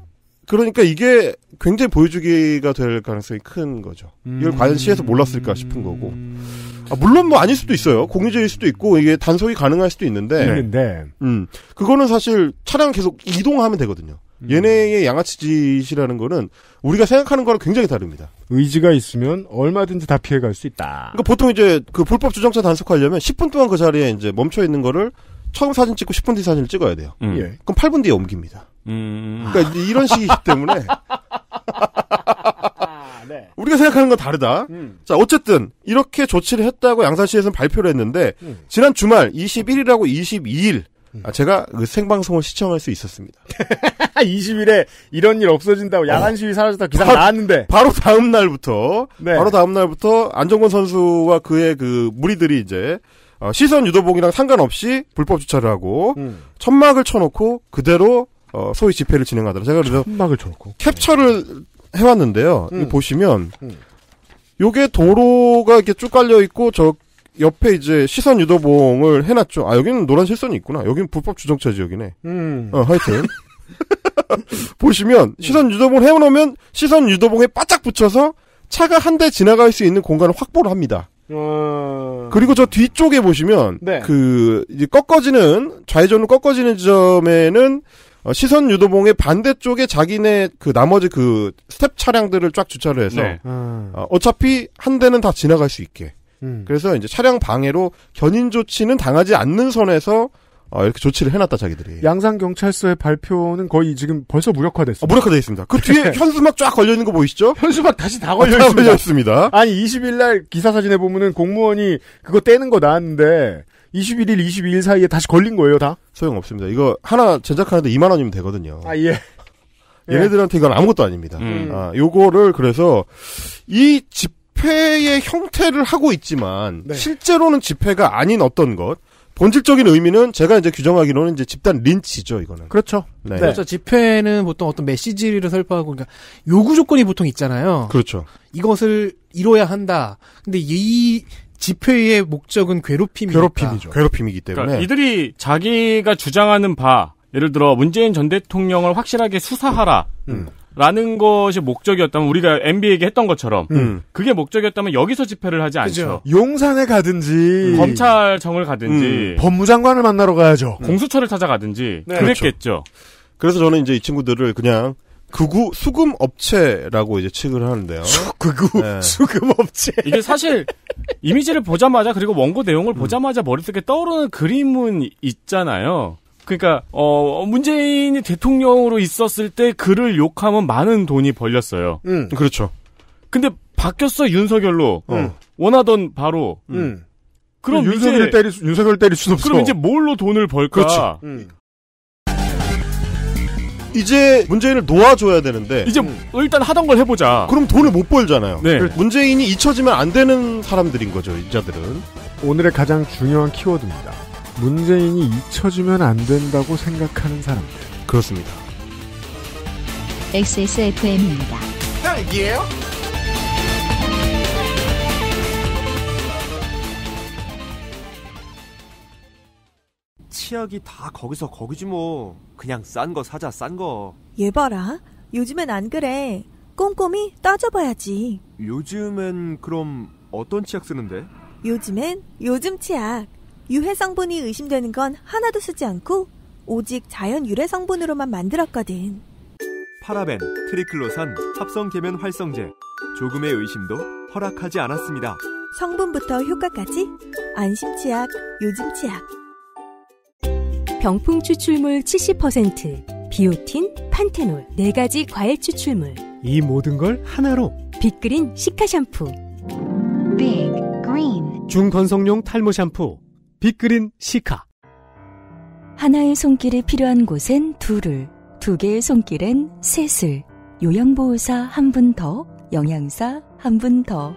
Speaker 6: 그러니까 이게 굉장히 보여주기가 될 가능성이 큰 거죠. 이걸 음. 과연 시에서 몰랐을까 싶은 거고. 음. 아, 물론 뭐 아닐 수도 있어요. 공유제일 수도 있고 이게 단속이 가능할 수도 있는데. 있는데. 음. 그거는 사실 차량 계속 이동하면 되거든요. 음. 얘네의 양아치짓이라는 거는 우리가 생각하는 거랑 굉장히 다릅니다. 의지가 있으면 얼마든지 다 피해갈 수 있다. 그러니까 보통 이제 그 불법 주정차 단속하려면 10분 동안 그 자리에 이제 멈춰 있는 거를 처음 사진 찍고 10분 뒤 사진을 찍어야 돼요. 음. 예. 그럼 8분 뒤에 옮깁니다. 음. 그러니까 이런 제이 식이기 때문에 아, 네. 우리가 생각하는 건 다르다. 음. 자, 어쨌든 이렇게 조치를 했다고 양산시에서는 발표를 했는데 음. 지난 주말 21일하고 22일 음. 제가 그 생방송을 시청할 수 있었습니다. 20일에 아, 이런 일 없어진다고 야간
Speaker 3: 시위 사라졌다 기사 가 나왔는데
Speaker 6: 바로 다음 날부터 네. 바로 다음 날부터 안정권 선수와 그의 그 무리들이 이제 어, 시선 유도봉이랑 상관없이 불법 주차를 하고 음. 천막을 쳐놓고 그대로 어, 소위 집회를 진행하더라. 제가 그래서 천막을 쳐놓고 캡처를 해왔는데요. 음. 보시면 음. 요게 도로가 이렇게 쭉 깔려 있고 저 옆에 이제 시선 유도봉을 해놨죠. 아 여기는 노란 실선이 있구나. 여기는 불법 주정차 지역이네. 음. 어 하여튼 보시면 시선 유도봉을 해놓으면 시선 유도봉에 바짝 붙여서 차가 한 대 지나갈 수 있는 공간을 확보를 합니다. 어... 그리고 저 뒤쪽에 보시면 네. 그 이제 꺾어지는 좌회전으로 꺾어지는 지점에는 어, 시선 유도봉의 반대쪽에 자기네 그 나머지 그 스텝 차량들을 쫙 주차를 해서 네. 음. 어... 어차피 한 대는 다 지나갈 수 있게 음. 그래서 이제 차량 방해로 견인 조치는 당하지 않는 선에서 어, 이렇게 조치를 해놨다 자기들이. 양산 경찰서의 발표는 거의 지금 벌써 무력화됐어. 아, 무력화돼 있습니다. 그
Speaker 3: 뒤에 현수막 쫙 걸려 있는 거 보이시죠? 현수막 다시 다 걸려 아, 있습니다. 있습니다. 아니 20일 날 기사 사진에 보면은 공무원이 그거 떼는 거 나왔는데 21일, 22일 사이에 다시 걸린 거예요,
Speaker 6: 다? 소용 없습니다. 이거 하나 제작하는데 2만 원이면 되거든요. 아
Speaker 3: 예. 얘네들한테
Speaker 6: 이건 아무것도 아닙니다. 음. 아, 요거를 그래서 이집 집회의 형태를 하고 있지만 네. 실제로는 집회가 아닌 어떤 것 본질적인 의미는 제가 이제 규정하기로는 이제 집단 린치죠 이거는 그렇죠 네. 그렇죠 집회는 보통 어떤 메시지를 설파하고
Speaker 5: 그러니까 요구 조건이 보통 있잖아요 그렇죠 이것을 이뤄야 한다 근데 이 집회의 목적은 괴롭힘이니까. 괴롭힘이죠
Speaker 6: 괴롭힘이기 그러니까 때문에 그러니까
Speaker 5: 이들이 자기가
Speaker 4: 주장하는 바 예를 들어 문재인 전 대통령을 확실하게 수사하라 음. 라는 것이 목적이었다면 우리가 MB에게 했던 것처럼 음. 그게 목적이었다면 여기서 집회를 하지 않죠. 그죠.
Speaker 3: 용산에 가든지 음.
Speaker 4: 검찰청을 가든지 음.
Speaker 3: 법무장관을 만나러 가야죠. 음.
Speaker 6: 공수처를 찾아가든지 네. 그랬겠죠. 그렇죠. 그래서 저는 이제 이 친구들을 그냥 극우 수금 업체라고 이제 칭을 하는데요. 극우 네.
Speaker 4: 수금 업체. 이게 사실 이미지를 보자마자 그리고 원고 내용을 음. 보자마자 머릿속에 떠오르는 그림은 있잖아요. 그러니까 어 문재인이 대통령으로 있었을 때 그를 욕하면 많은 돈이 벌렸어요. 음. 그렇죠. 근데 바뀌었어 윤석열로 음.
Speaker 6: 원하던 바로. 음. 음. 그럼 윤석열 때리 수, 윤석열 때릴 수 없어. 그럼 이제 뭘로 돈을 벌까? 그렇지. 음. 이제 문재인을 놓아줘야 되는데 이제 음. 일단 하던 걸 해보자. 그럼 돈을 못 벌잖아요. 네. 문재인이 잊혀지면 안 되는 사람들인 거죠. 이자들은
Speaker 3: 오늘의 가장 중요한 키워드입니다. 문재인이 잊혀지면 안 된다고 생각하는 사람들. 그렇습니다. XSFM입니다.
Speaker 5: 딸기예요?
Speaker 6: 치약이 다 거기서 거기지 뭐. 그냥 싼 거 사자 싼 거.
Speaker 5: 얘 봐라. 요즘엔 안 그래. 꼼꼼히 따져봐야지.
Speaker 6: 요즘엔 그럼 어떤 치약
Speaker 5: 쓰는데? 요즘엔 요즘 치약. 유해 성분이 의심되는 건 하나도 쓰지 않고 오직 자연 유래 성분으로만 만들었거든. 파라벤,
Speaker 6: 트리클로산, 합성 계면 활성제. 조금의 의심도 허락하지 않았습니다.
Speaker 5: 성분부터 효과까지 안심 치약, 요즘 치약. 병풍 추출물 70%, 비오틴, 판테놀 네 가지 과일 추출물. 이 모든 걸 하나로 빅그린 시카 샴푸. 빅 그린 중건성용 탈모 샴푸. 빅그린 시카.
Speaker 2: 하나의 손길이 필요한 곳엔 둘을, 두 개의 손길엔 셋을, 요양보호사 한 분 더, 영양사 한 분 더.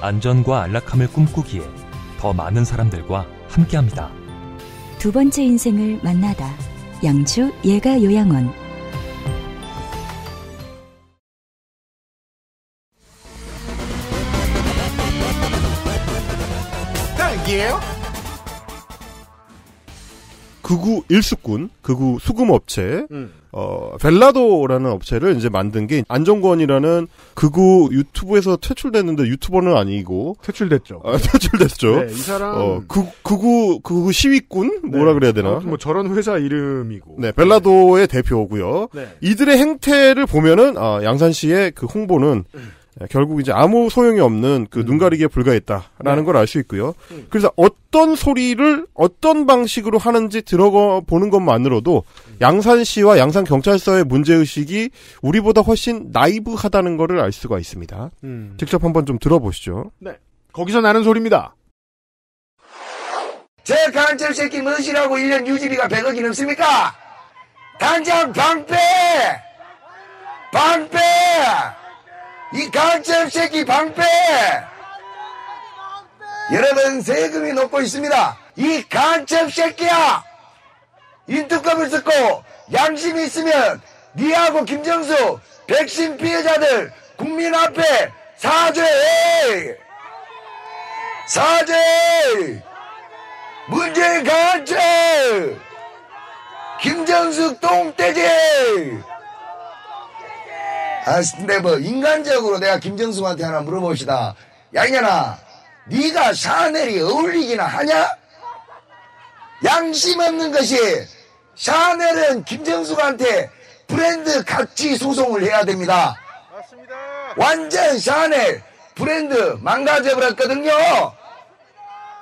Speaker 4: 안전과 안락함을 꿈꾸기에 더 많은 사람들과
Speaker 5: 함께합니다.
Speaker 2: 두 번째 인생을 만나다. 양주 예가 요양원.
Speaker 6: 딸기예요? 극우 일수꾼, 극우 수금업체, 음. 어, 벨라도라는 업체를 이제 만든 게 안정권이라는 극우 유튜브에서 퇴출됐는데 유튜버는 아니고. 퇴출됐죠. 아, 퇴출됐죠. 네, 이 사람. 어, 극, 극우, 극우 시위꾼? 네. 뭐라 그래야 되나? 뭐
Speaker 3: 저런 회사 이름이고.
Speaker 6: 네, 벨라도의 네. 대표고요 이들의 행태를 보면은, 아, 양산 씨의 그 홍보는 음. 예, 결국 이제 아무 소용이 없는 그 음. 눈가리기에 불과했다라는 네. 걸알 수 있고요. 음. 그래서 어떤 소리를 어떤 방식으로 하는지 들어가 보는 것만으로도 음. 양산시와 양산경찰서의 문제의식이 우리보다 훨씬 나이브하다는 것을 알 수가 있습니다. 음. 직접 한번 좀 들어보시죠.
Speaker 3: 네.
Speaker 1: 거기서 나는 소리입니다. 제강첩 새끼 무엇이라고 1년 유지비가 100억이 넘습니까? 당장 방패! 방패! 이 강점 새끼 방패! 여러분 세금이 높고 있습니다. 이 간첩 새끼야! 인투급을 쓰고 양심이 있으면 니하고 김정수 백신 피해자들 국민 앞에 사죄해! 사죄해! 문재인 간첩! 김정수 똥돼지 아스데 뭐 인간적으로 내가 김정숙한테 하나 물어봅시다. 양현아, 네가 샤넬이 어울리기나 하냐? 양심 없는 것이 샤넬은 김정숙한테 브랜드 각지 소송을 해야 됩니다. 맞습니다. 완전 샤넬 브랜드 망가져버렸거든요.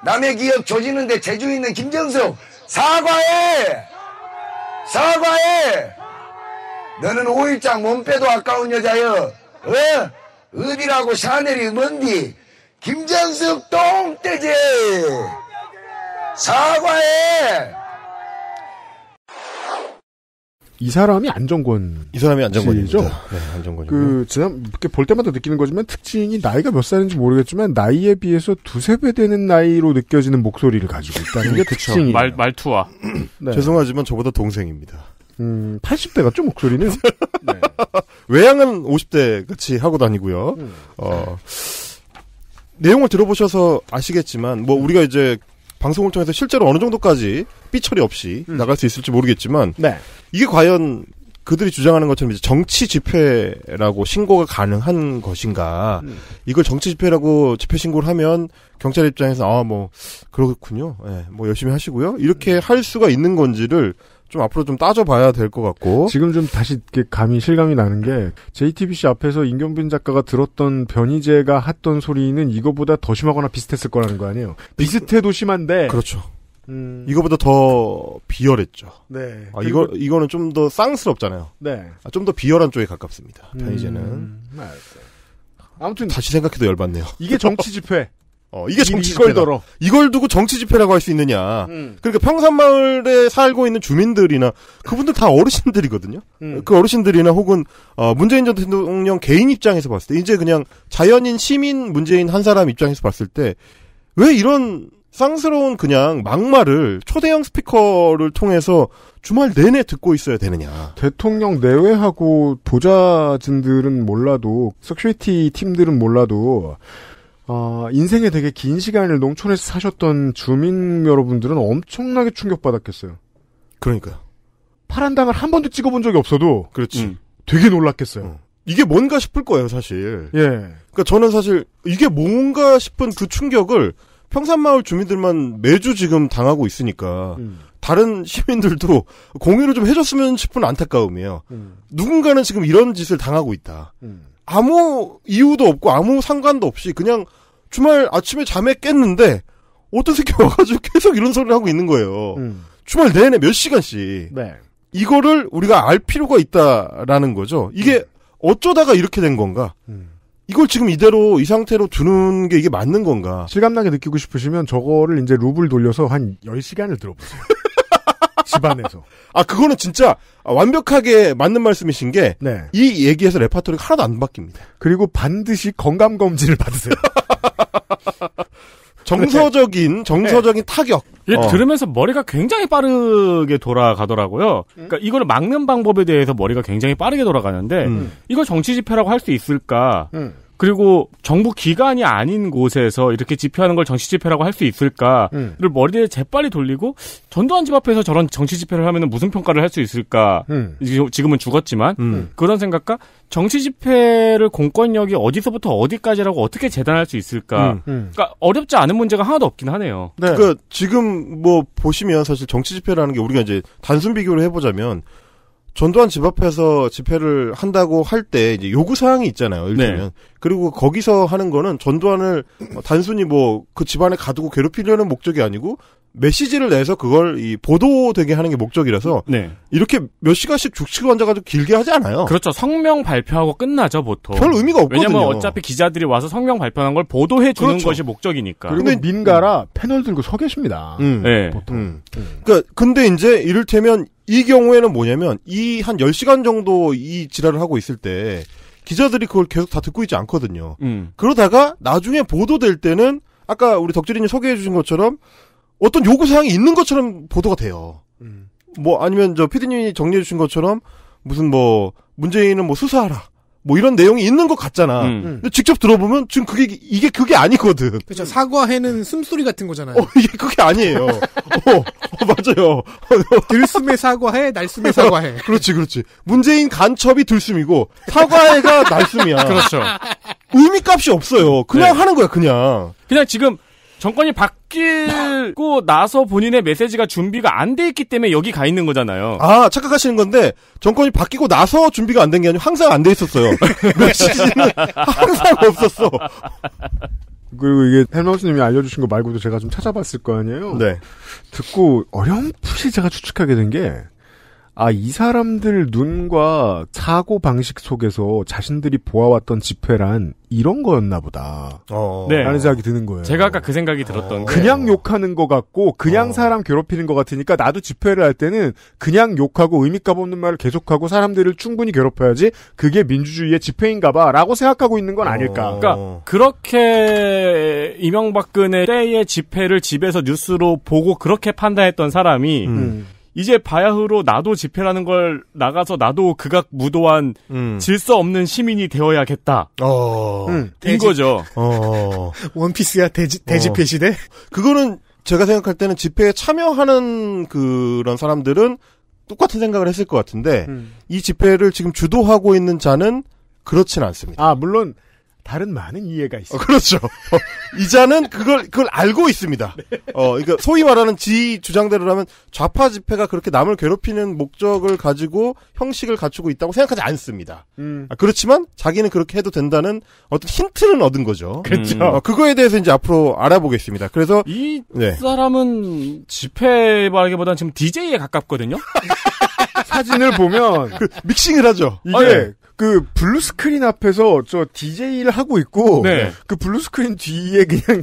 Speaker 1: 남의 기업 조지는데 재주 있는 김정숙 사과해. 사과해. 너는 오일장 몸빼도 아까운 여자여. 어? 어디라고 샤넬이 뭔디? 김장숙 똥돼지 사과해.
Speaker 3: 이 사람이 안정권. 이 사람이 안정권이죠. 네,
Speaker 5: 안정권. 그
Speaker 3: 지난 이렇게 볼 때마다 느끼는 거지만 특징이 나이가 몇 살인지 모르겠지만 나이에 비해서 두세 배 되는 나이로 느껴지는 목소리를 가지고 있다는 게 그렇죠. 특징이. 말
Speaker 4: 말투와.
Speaker 6: 네. 죄송하지만 저보다 동생입니다. 음, 80대가 좀 목소리네요. 네. 외양은 50대 같이 하고 다니고요. 음. 어, 내용을 들어보셔서 아시겠지만, 뭐, 음. 우리가 이제 방송을 통해서 실제로 어느 정도까지 삐처리 없이 음. 나갈 수 있을지 모르겠지만, 네. 이게 과연 그들이 주장하는 것처럼 이제 정치 집회라고 신고가 가능한 것인가. 음. 이걸 정치 집회라고 집회 신고를 하면 경찰 입장에서 아, 뭐, 그렇군요. 예, 네, 뭐 열심히 하시고요. 이렇게 음. 할 수가 있는 건지를 좀 앞으로 좀 따져봐야 될 것 같고 지금 좀 다시 감이 실감이 나는
Speaker 3: 게 JTBC 앞에서 임경빈 작가가 들었던 변희재가 했던 소리는 이거보다
Speaker 6: 더 심하거나 비슷했을 거라는 거 아니에요? 비슷해도 심한데 그렇죠. 음... 이거보다 더 비열했죠. 네. 아, 이거 이거는 좀 더 쌍스럽잖아요. 네. 아, 좀더 비열한 쪽에 가깝습니다. 변희재는. 음... 아무튼 다시 생각해도 열받네요. 이게 정치 집회. 어, 이게 정치 집회다. 이걸, 두고 정치 집회라고 할 수 있느냐. 음. 그러니까 평산마을에 살고 있는 주민들이나 그분들 다 어르신들이거든요. 음. 그 어르신들이나 혹은 어, 문재인 전 대통령 개인 입장에서 봤을 때 이제 그냥 자연인 시민 문재인 한 사람 입장에서 봤을 때 왜 이런 쌍스러운 그냥 막말을 초대형 스피커를 통해서 주말 내내 듣고 있어야 되느냐. 대통령 내외하고
Speaker 3: 보좌진들은 몰라도 섹슈리티 팀들은 몰라도 어, 인생에 되게 긴 시간을 농촌에서 사셨던 주민 여러분들은 엄청나게 충격받았겠어요. 그러니까요. 파란 당을 한 번도 찍어본 적이 없어도. 그렇지. 음. 되게 놀랐겠어요.
Speaker 6: 어. 이게 뭔가 싶을 거예요, 사실. 예. 그러니까 저는 사실 이게 뭔가 싶은 그 충격을 평산마을 주민들만 매주 지금 당하고 있으니까 음. 다른 시민들도 공유를 좀 해줬으면 싶은 안타까움이에요. 음. 누군가는 지금 이런 짓을 당하고 있다. 음. 아무 이유도 없고 아무 상관도 없이 그냥 주말 아침에 잠에 깼는데 어떤 새끼 와가지고 계속 이런 소리를 하고 있는 거예요. 음. 주말 내내 몇 시간씩. 네. 이거를 우리가 알 필요가 있다라는 거죠. 이게 음. 어쩌다가 이렇게 된 건가? 음. 이걸 지금 이대로 이 상태로 두는 게 이게 맞는 건가? 실감나게 느끼고 싶으시면 저거를 이제 루블 돌려서 한1
Speaker 3: 0시간을 들어보세요.
Speaker 6: 집안에서. 아 그거는 진짜 완벽하게 맞는 말씀이신 게이 네. 얘기에서 레파토리가 하나도 안 바뀝니다. 그리고 반드시 건강 검진을 받으세요. 정서적인 정서적인 네. 타격. 예, 어. 들으면서 머리가 굉장히
Speaker 4: 빠르게 돌아가더라고요. 음? 그러니까 이걸 막는 방법에 대해서 머리가 굉장히 빠르게 돌아가는데 음. 이걸 정치 집회라고 할 수 있을까? 음. 그리고 정부 기관이 아닌 곳에서 이렇게 집회하는 걸 정치 집회라고 할 수 있을까를 음. 머리에 재빨리 돌리고 전두환 집 앞에서 저런 정치 집회를 하면 무슨 평가를 할 수 있을까 음. 지금은 죽었지만 음. 그런 생각과 정치 집회를 공권력이 어디서부터 어디까지라고 어떻게 재단할 수 있을까 음. 그러니까 음. 어렵지 않은 문제가 하나도 없긴 하네요. 네.
Speaker 6: 그러니까 지금 뭐 보시면 사실 정치 집회라는 게 우리가 이제 단순 비교를 해보자면 전두환 집 앞에서 집회를 한다고 할 때 이제 요구 사항이 있잖아요. 일단은 네. 그리고 거기서 하는 거는 전두환을 뭐 단순히 뭐 그 집안에 가두고 괴롭히려는 목적이 아니고 메시지를 내서 그걸 이 보도되게 하는 게 목적이라서 네. 이렇게 몇 시간씩 죽치고 앉아가지고 길게 하지 않아요.
Speaker 4: 그렇죠. 성명 발표하고 끝나죠 보통. 별 의미가 없거든요. 왜냐면 어차피 기자들이 와서 성명 발표한 걸 보도해 주는 그렇죠. 것이 목적이니까. 그리고
Speaker 6: 민가라 음. 패널 들고 서 계십니다. 음.
Speaker 4: 네. 보통. 음. 네.
Speaker 6: 그러니까 근데 이제 이를테면 이 경우에는 뭐냐면 이 한 10시간 정도 이 지랄을 하고 있을 때 기자들이 그걸 계속 다 듣고 있지 않거든요. 음. 그러다가 나중에 보도될 때는 아까 우리 덕질인이 소개해 주신 것처럼 어떤 요구 사항이 있는 것처럼 보도가 돼요. 음. 뭐 아니면 저 피디님이 정리해 주신 것처럼 무슨 뭐 문재인은 뭐 수사하라. 뭐 이런 내용이 있는 것 같잖아. 음. 음. 근데 직접 들어보면 지금 그게 이게 그게 아니거든. 그렇죠. 사과해는 숨소리 같은 거잖아요. 어, 이게 그게 아니에요. 어, 어, 맞아요. 들숨에 사과해, 날숨에 사과해. 그렇지, 그렇지. 문재인 간첩이 들숨이고 사과해가 날숨이야. 그렇죠. 의미값이 없어요. 그냥 네. 하는 거야, 그냥.
Speaker 4: 그냥 지금 정권이 바뀌고 나서 본인의 메시지가 준비가 안 돼 있기 때문에 여기 가 있는 거잖아요.
Speaker 6: 아 착각하시는 건데 정권이 바뀌고 나서 준비가 안 된 게아니라 항상 안 돼 있었어요. 메시지는 항상 없었어. 그리고 이게
Speaker 3: 헬마우스님이 알려주신 거 말고도 제가 좀 찾아봤을 거 아니에요. 네. 듣고 어렴풋이 제가 추측하게 된게 아, 이 사람들 눈과 사고 방식 속에서 자신들이 보아왔던 집회란 이런 거였나 보다. 어. 네. 라는 생각이 드는
Speaker 4: 거예요. 제가 아까 그 생각이 들었던 어.
Speaker 3: 그냥 네. 욕하는 것 같고 그냥 어. 사람 괴롭히는 것 같으니까 나도 집회를 할 때는 그냥 욕하고 의미값 없는 말을 계속하고 사람들을 충분히 괴롭혀야지 그게 민주주의의 집회인가 봐라고 생각하고 있는 건 어. 아닐까. 그러니까
Speaker 4: 그렇게 이명박근혜 때의 집회를 집에서 뉴스로 보고 그렇게 판단했던 사람이 음. 이제 바야흐로 나도 집회라는 걸 나가서 나도 극악 무도한 음. 질서
Speaker 6: 없는 시민이 되어야겠다. 어. 응, 된 거죠. 어. 원피스야 대지, 대집회 어. 시대? 그거는 제가 생각할 때는 집회에 참여하는 그런 사람들은 똑같은 생각을 했을 것 같은데 음. 이 집회를 지금 주도하고 있는 자는 그렇진 않습니다. 아 물론 다른 많은 이해가 있어요. 그렇죠. 어, 이자는 그걸 그걸 알고 있습니다. 네. 어, 그러니까 소위 말하는 지 주장대로라면 좌파 집회가 그렇게 남을 괴롭히는 목적을 가지고 형식을 갖추고 있다고 생각하지 않습니다.
Speaker 1: 음.
Speaker 3: 아,
Speaker 6: 그렇지만 자기는 그렇게 해도 된다는 어떤 힌트는 얻은 거죠. 그렇죠. 음. 어, 그거에 대해서 이제 앞으로 알아보겠습니다. 그래서 이 네.
Speaker 4: 사람은 집회말하기보다는 지금 DJ에 가깝거든요.
Speaker 6: 사진을 보면 그 믹싱을 하죠. 이게 아, 네. 그
Speaker 3: 블루 스크린 앞에서 저 DJ를 하고 있고 네. 그 블루 스크린 뒤에 그냥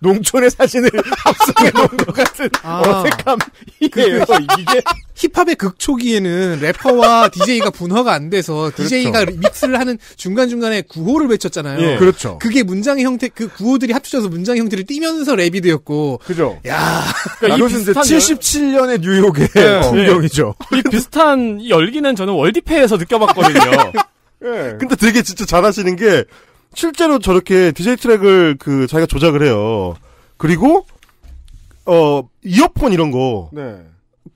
Speaker 5: 농촌의 사진을 합성해 놓은 것 같은
Speaker 3: 아. 어색함이에
Speaker 2: 그,
Speaker 5: 이게 힙합의 극초기에는 래퍼와 DJ가 분화가 안 돼서 그렇죠. DJ가 믹스를 하는 중간 중간에 구호를 외쳤잖아요. 예. 그렇죠. 그게 문장의 형태 그 구호들이 합쳐져서 문장의 형태를 띄면서 랩이 되었고. 그죠. 야, 그러니까 이것은
Speaker 3: 77년의 뉴욕의
Speaker 5: 네. 풍경이죠. 네. 이 비슷한 열기는 저는 월디페에서 느껴봤거든요.
Speaker 6: 예. 근데 되게 진짜 잘하시는 게 실제로 저렇게 DJ 트랙을 그 자기가 조작을 해요. 그리고 어 이어폰 이런 거. 네.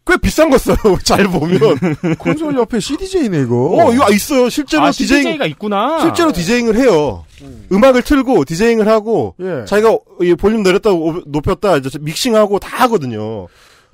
Speaker 6: 꽤 비싼 거 써요. 잘 보면 콘솔 옆에 CDJ네 이거. 어 이거 아, 있어요. 실제로 아, 디제잉, c d j
Speaker 4: 있구나. 실제로
Speaker 6: 네. 디제잉을 해요. 음. 악을 틀고 디제잉을 하고 예. 자기가 볼륨 내렸다 높였다 이제 믹싱하고 다 하거든요.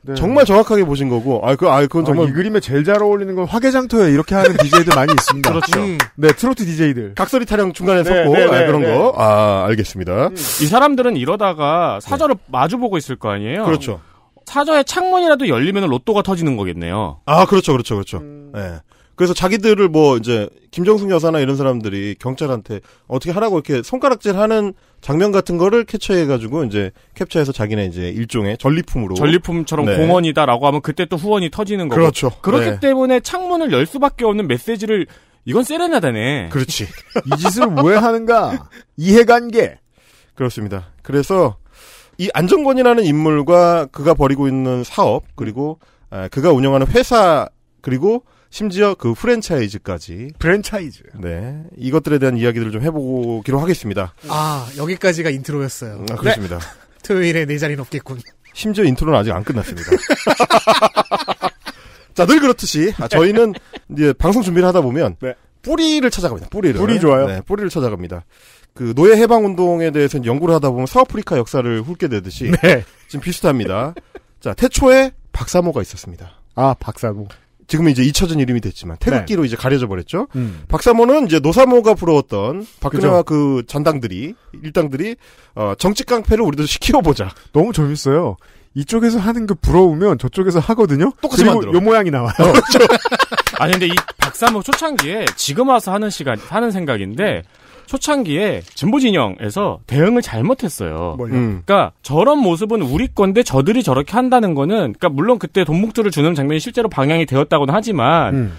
Speaker 4: 네.
Speaker 3: 정말
Speaker 6: 정확하게 보신 거고, 아, 그, 아, 그건 아, 정말. 아, 이 그림에 제일 잘 어울리는 건 화개장터에 이렇게 하는 DJ들 많이 있습니다. 그렇죠. 음. 네, 트로트 DJ들. 각설이 타령 중간에 네, 섰고, 네, 아, 네, 그런 네. 거. 아, 알겠습니다. 음. 이 사람들은
Speaker 4: 이러다가 사저를 마주보고 있을 거 아니에요? 그렇죠. 사저의 창문이라도 열리면 로또가
Speaker 6: 터지는 거겠네요. 아, 그렇죠, 그렇죠, 그렇죠. 음... 네. 그래서 자기들을 뭐 이제 김정숙 여사나 이런 사람들이 경찰한테 어떻게 하라고 이렇게 손가락질하는 장면 같은 거를 캡처해가지고 이제 캡처해서 자기네 이제 일종의 전리품으로 전리품처럼 네.
Speaker 4: 공원이다라고 하면 그때 또 후원이 터지는 거고 그렇죠. 그렇기 네. 때문에 창문을
Speaker 6: 열 수밖에 없는 메시지를 이건 세레나다네. 그렇지. 이 짓을 왜 하는가 이해관계. 그렇습니다. 그래서 이 안정권이라는 인물과 그가 벌이고 있는 사업 그리고 그가 운영하는 회사 그리고 심지어 그 프랜차이즈까지. 프랜차이즈. 네. 이것들에 대한 이야기들을 좀 해보기로 하겠습니다.
Speaker 5: 아, 여기까지가 인트로였어요. 아, 그렇습니다. 네. 토요일에 내 네 자리 넘겠군.
Speaker 6: 심지어 인트로는 아직 안 끝났습니다. 자, 늘 그렇듯이 아, 저희는 이제 방송 준비를 하다 보면 네. 뿌리를 찾아갑니다. 뿌리를. 뿌리 좋아요. 네, 뿌리를 찾아갑니다. 그 노예 해방 운동에 대해서 연구를 하다 보면 서아프리카 역사를 훑게 되듯이 네. 지금 비슷합니다. 자, 태초에 박사모가 있었습니다. 아, 박사모. 지금은 이제 잊혀진 이름이 됐지만 네. 태극기로 네. 이제 가려져 버렸죠. 음. 박사모는 이제 노사모가 부러웠던 박근혜와 그 전당들이 일당들이 어, 정치 깡패를 우리도 시키워보자. 너무 재밌어요. 이쪽에서 하는 게 부러우면 저쪽에서 하거든요.
Speaker 4: 똑같이 만들어. 요 모양이 나와요. 어, 그렇죠. 아니 근데 이 박사모 초창기에 지금 와서 하는 시간 하는 생각인데 초창기에 진보진영에서 대응을 잘못했어요. 음. 그러니까 저런 모습은 우리 건데 저들이 저렇게 한다는 거는 그러니까 물론 그때 돈봉투를 주는 장면이 실제로 방향이 되었다고는 하지만 음.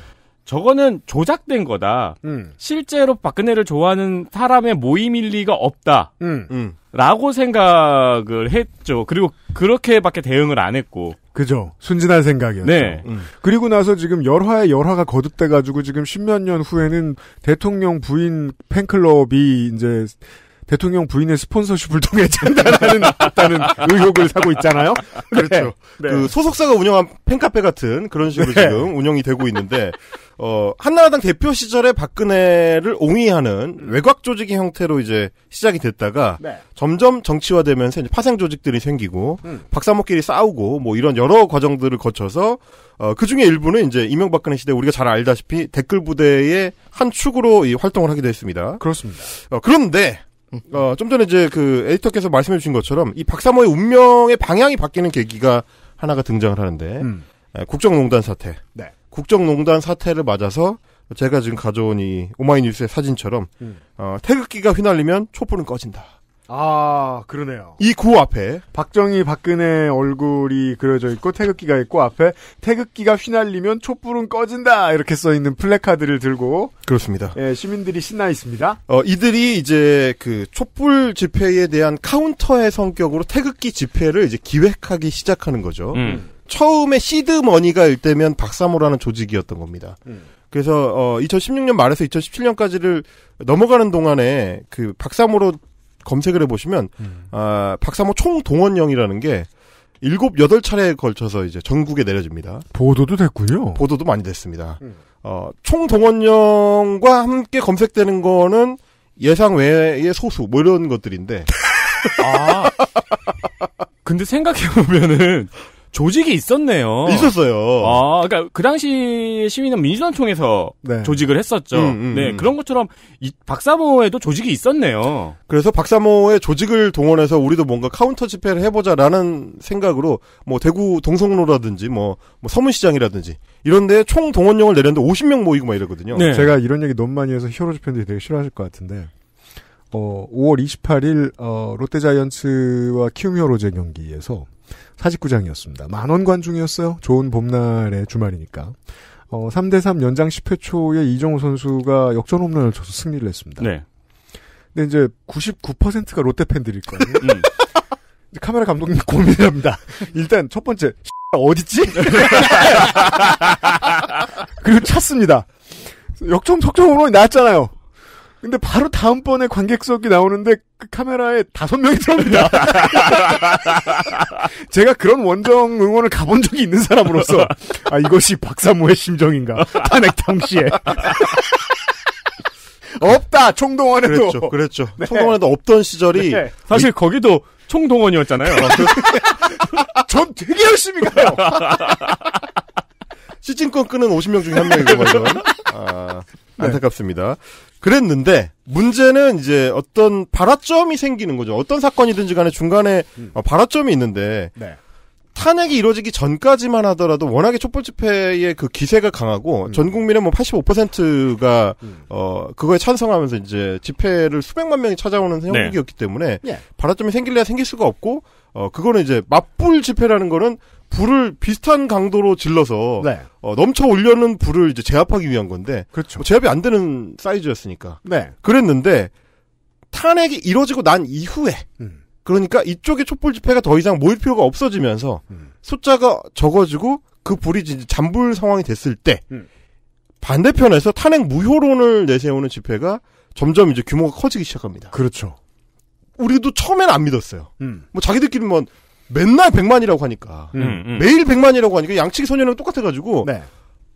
Speaker 4: 저거는 조작된 거다. 음. 실제로 박근혜를 좋아하는 사람의 모임일 리가 없다. 음. 음. 라고 생각을 했죠. 그리고 그렇게밖에 대응을 안 했고.
Speaker 3: 그죠. 순진한 생각이었죠. 네. 음. 그리고 나서 지금 열화에 열화가 거듭돼가지고 지금 십몇 년 후에는 대통령 부인 팬클럽이 이제 대통령 부인의 스폰서십을 통해
Speaker 6: 전달하는 의혹을 사고 있잖아요. 그렇죠. 네. 그 네. 소속사가 운영한 팬카페 같은 그런 식으로 네. 지금 운영이 되고 있는데 어, 한나라당 대표 시절에 박근혜를 옹위하는 외곽 조직의 형태로 이제 시작이 됐다가 네. 점점 정치화되면서 이제 파생 조직들이 생기고 음. 박사모끼리 싸우고 뭐 이런 여러 과정들을 거쳐서 어, 그 중에 일부는 이제 이명박근혜 시대 우리가 잘 알다시피 댓글 부대의 한 축으로 이 활동을 하기도 했습니다. 그렇습니다. 어, 그런데 어, 좀 전에 이제 그 에디터께서 말씀해 주신 것처럼 이 박사모의 운명의 방향이 바뀌는 계기가 하나가 등장을 하는데 음. 예, 국정농단 사태. 네. 국정농단 사태를 맞아서 제가 지금 가져온 이 오마이뉴스의 사진처럼 음. 어, 태극기가 휘날리면 촛불은 꺼진다.
Speaker 3: 아, 그러네요.
Speaker 6: 이 구 앞에 박정희 박근혜 얼굴이 그려져 있고 태극기가 있고 앞에
Speaker 3: 태극기가 휘날리면 촛불은 꺼진다 이렇게 써 있는 플래카드를 들고 그렇습니다. 예, 시민들이 신나 있습니다.
Speaker 6: 어, 이들이 이제 그 촛불 집회에 대한 카운터의 성격으로 태극기 집회를 이제 기획하기 시작하는 거죠. 음. 처음에 시드머니가 일때면 박사모라는 조직이었던 겁니다. 음. 그래서 어 2016년 말에서 2017년까지를 넘어가는 동안에 그 박사모로 검색을 해보시면 음. 아, 박사모 총 동원령이라는 게 일곱 여덟 차례에 걸쳐서 이제 전국에 내려집니다. 보도도 됐고요 보도도 많이 됐습니다. 음. 어, 총 동원령과 함께 검색되는 거는 예상 외의 소수 뭐 이런 것들인데. 아. 근데
Speaker 4: 생각해 보면은 조직이
Speaker 6: 있었네요. 있었어요.
Speaker 4: 아, 그러니까 그 당시 시민은 민주당총에서 네. 조직을 했었죠. 음, 음, 네, 음. 그런 것처럼 이 박사모에도 조직이 있었네요.
Speaker 6: 그래서 박사모의 조직을 동원해서 우리도 뭔가 카운터 집회를 해보자라는 생각으로 뭐 대구 동성로라든지 뭐, 뭐 서문시장이라든지 이런데 총 동원령을 내렸는데 50명 모이고 막 이랬거든요. 네. 제가
Speaker 3: 이런 얘기 너무 많이 해서 히어로 즈팬들이 되게 싫어하실 것 같은데. 어, 5월 28일 어, 롯데자이언츠와 키움 히어로즈 의 경기에서 49장이었습니다. 만원 관중이었어요. 좋은 봄날의 주말이니까. 어, 3대3 연장 10회 초에 이정우 선수가 역전 홈런을 쳐서 승리를 했습니다. 네. 근데 이제 99%가 롯데 팬들일 거예요. 음. 카메라 감독님 고민을 합니다. 일단 첫 번째 어디지 그리고 찾습니다. 역전 석점 홈런이 나왔잖아요. 근데 바로 다음번에 관객석이 나오는데 그 카메라에 다섯 명이 들어옵니다. 제가 그런 원정 응원을 가본 적이 있는 사람으로서 아 이것이 박사모의 심정인가 탄핵 당시에
Speaker 4: 없다 총동원에도
Speaker 6: 그랬죠. 그랬죠.
Speaker 3: 네. 총동원에도
Speaker 4: 없던 시절이 네. 사실 거기도
Speaker 6: 총동원이었잖아요. 어, 그- 전 되게 열심히 가요. 시즌권 끄는 50명 중에 한 명이거든요. 아, 안타깝습니다. 네. 그랬는데 문제는 이제 어떤 발화점이 생기는 거죠. 어떤 사건이든지 간에 중간에 음. 어, 발화점이 있는데 네. 탄핵이 이루어지기 전까지만 하더라도 워낙에 촛불 집회의 그 기세가 강하고 음. 전 국민의 뭐 85%가 음. 어 그거에 찬성하면서 이제 집회를 수백만 명이 찾아오는 네. 형국이었기 네. 때문에 예. 발화점이 생길래야 생길 수가 없고 어 그거는 이제 맞불 집회라는 거는 불을 비슷한 강도로 질러서 네. 어, 넘쳐 올려는 불을 이제 제압하기 위한 건데 그렇죠. 뭐 제압이 안 되는 사이즈였으니까. 네. 그랬는데 탄핵이 이뤄지고 난 이후에 음. 그러니까 이쪽에 촛불 집회가 더 이상 모일 필요가 없어지면서 음. 숫자가 적어지고 그 불이 이제 잠불 상황이 됐을 때 음. 반대편에서 탄핵 무효론을 내세우는 집회가 점점 이제 규모가 커지기 시작합니다. 그렇죠. 우리도 처음엔 안 믿었어요. 음. 뭐 자기들끼리 뭐 맨날 100만이라고 하니까 음, 음. 음. 매일 100만이라고 하니까 양측이 소년이랑 똑같아가지고 네.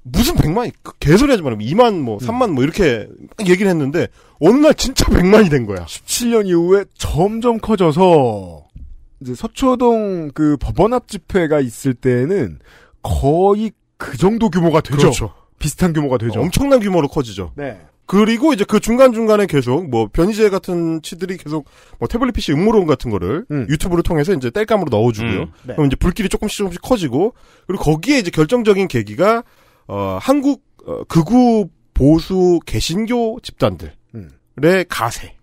Speaker 6: 무슨 100만이 그 개소리 하지 말고 2만 뭐 3만 음. 뭐 이렇게 얘기를 했는데 어느 날 진짜 100만이 된 거야. 17년 이후에 점점 커져서
Speaker 3: 이제 서초동 그 법원 앞 집회가 있을 때는 거의
Speaker 6: 그 정도 규모가 되죠. 그렇죠. 비슷한 규모가 되죠. 엄청난 규모로 커지죠. 네. 그리고 이제 그 중간중간에 계속 뭐 변희재 같은 치들이 계속 뭐 태블릿 PC 음모론 같은 거를 음. 유튜브를 통해서 이제 땔감으로 넣어주고요. 음. 네. 그럼 이제 불길이 조금씩 조금씩 커지고 그리고 거기에 이제 결정적인 계기가 어 한국 어, 극우 보수 개신교 집단들의 음. 가세.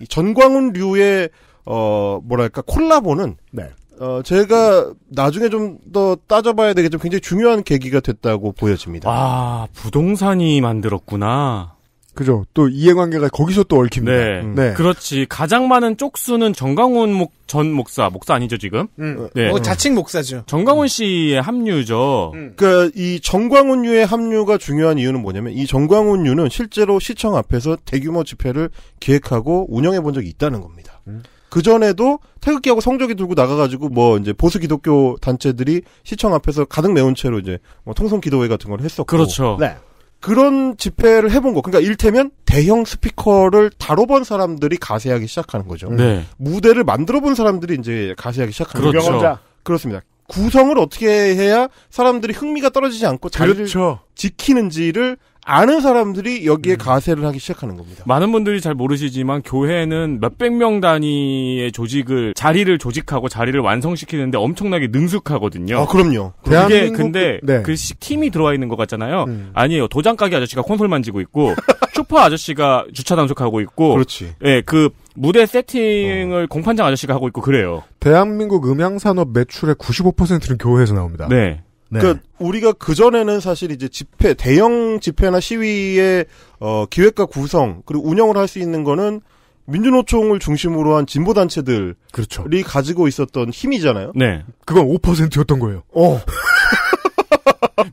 Speaker 6: 이 전광훈류의 어 뭐랄까 콜라보는 네. 어, 제가 나중에 좀 더 따져봐야 되겠지만 굉장히 중요한 계기가 됐다고 보여집니다. 아, 부동산이 만들었구나. 그죠. 또
Speaker 3: 이해관계가 거기서 또 얽힙니다. 네. 음. 네.
Speaker 4: 그렇지. 가장 많은 쪽수는 정강훈 목, 전 목사, 목사 아니죠, 지금? 음. 어, 네. 어, 자칭 목사죠. 정강훈 씨의 합류죠. 음. 음.
Speaker 6: 그니까 이 정광훈유의 합류가 중요한 이유는 뭐냐면 이 정광훈유는 실제로 시청 앞에서 대규모 집회를 기획하고 운영해 본 적이 있다는 겁니다. 음. 그 전에도 태극기하고 성적이 들고 나가가지고 뭐 이제 보수 기독교 단체들이 시청 앞에서 가득 메운 채로 이제 뭐 통성 기도회 같은 걸 했었고. 그렇죠. 네. 그런 집회를 해본 거. 그러니까 일테면 대형 스피커를 다뤄본 사람들이 가세하기 시작하는 거죠. 네. 무대를 만들어본 사람들이 이제 가세하기 시작하는 거죠. 그렇죠. 그렇습니다. 구성을 어떻게 해야 사람들이 흥미가 떨어지지 않고 자리를 그렇죠. 지키는지를 아는 사람들이 여기에 음. 가세를 하기 시작하는 겁니다.
Speaker 4: 많은 분들이 잘 모르시지만 교회는 몇백 명 단위의 조직을 자리를 조직하고 자리를 완성시키는데 엄청나게 능숙하거든요. 아 그럼요. 그게 그 근데 네. 그 팀이 들어와 있는 것 같잖아요. 음. 아니에요. 도장 가게 아저씨가 콘솔 만지고 있고 슈퍼 아저씨가 주차 단속하고 있고 그렇지. 예, 그 무대 세팅을 어. 공판장 아저씨가 하고 있고 그래요.
Speaker 3: 대한민국 음향산업 매출의 95%는 교회에서 나옵니다. 네. 네. 그러니까
Speaker 6: 우리가 그 전에는 사실 이제 집회 대형 집회나 시위의 어, 기획과 구성 그리고 운영을 할 수 있는 거는 민주노총을 중심으로 한 진보 단체들이 그렇죠. 가지고 있었던 힘이잖아요.
Speaker 4: 네, 그건
Speaker 6: 5%였던 거예요. 어.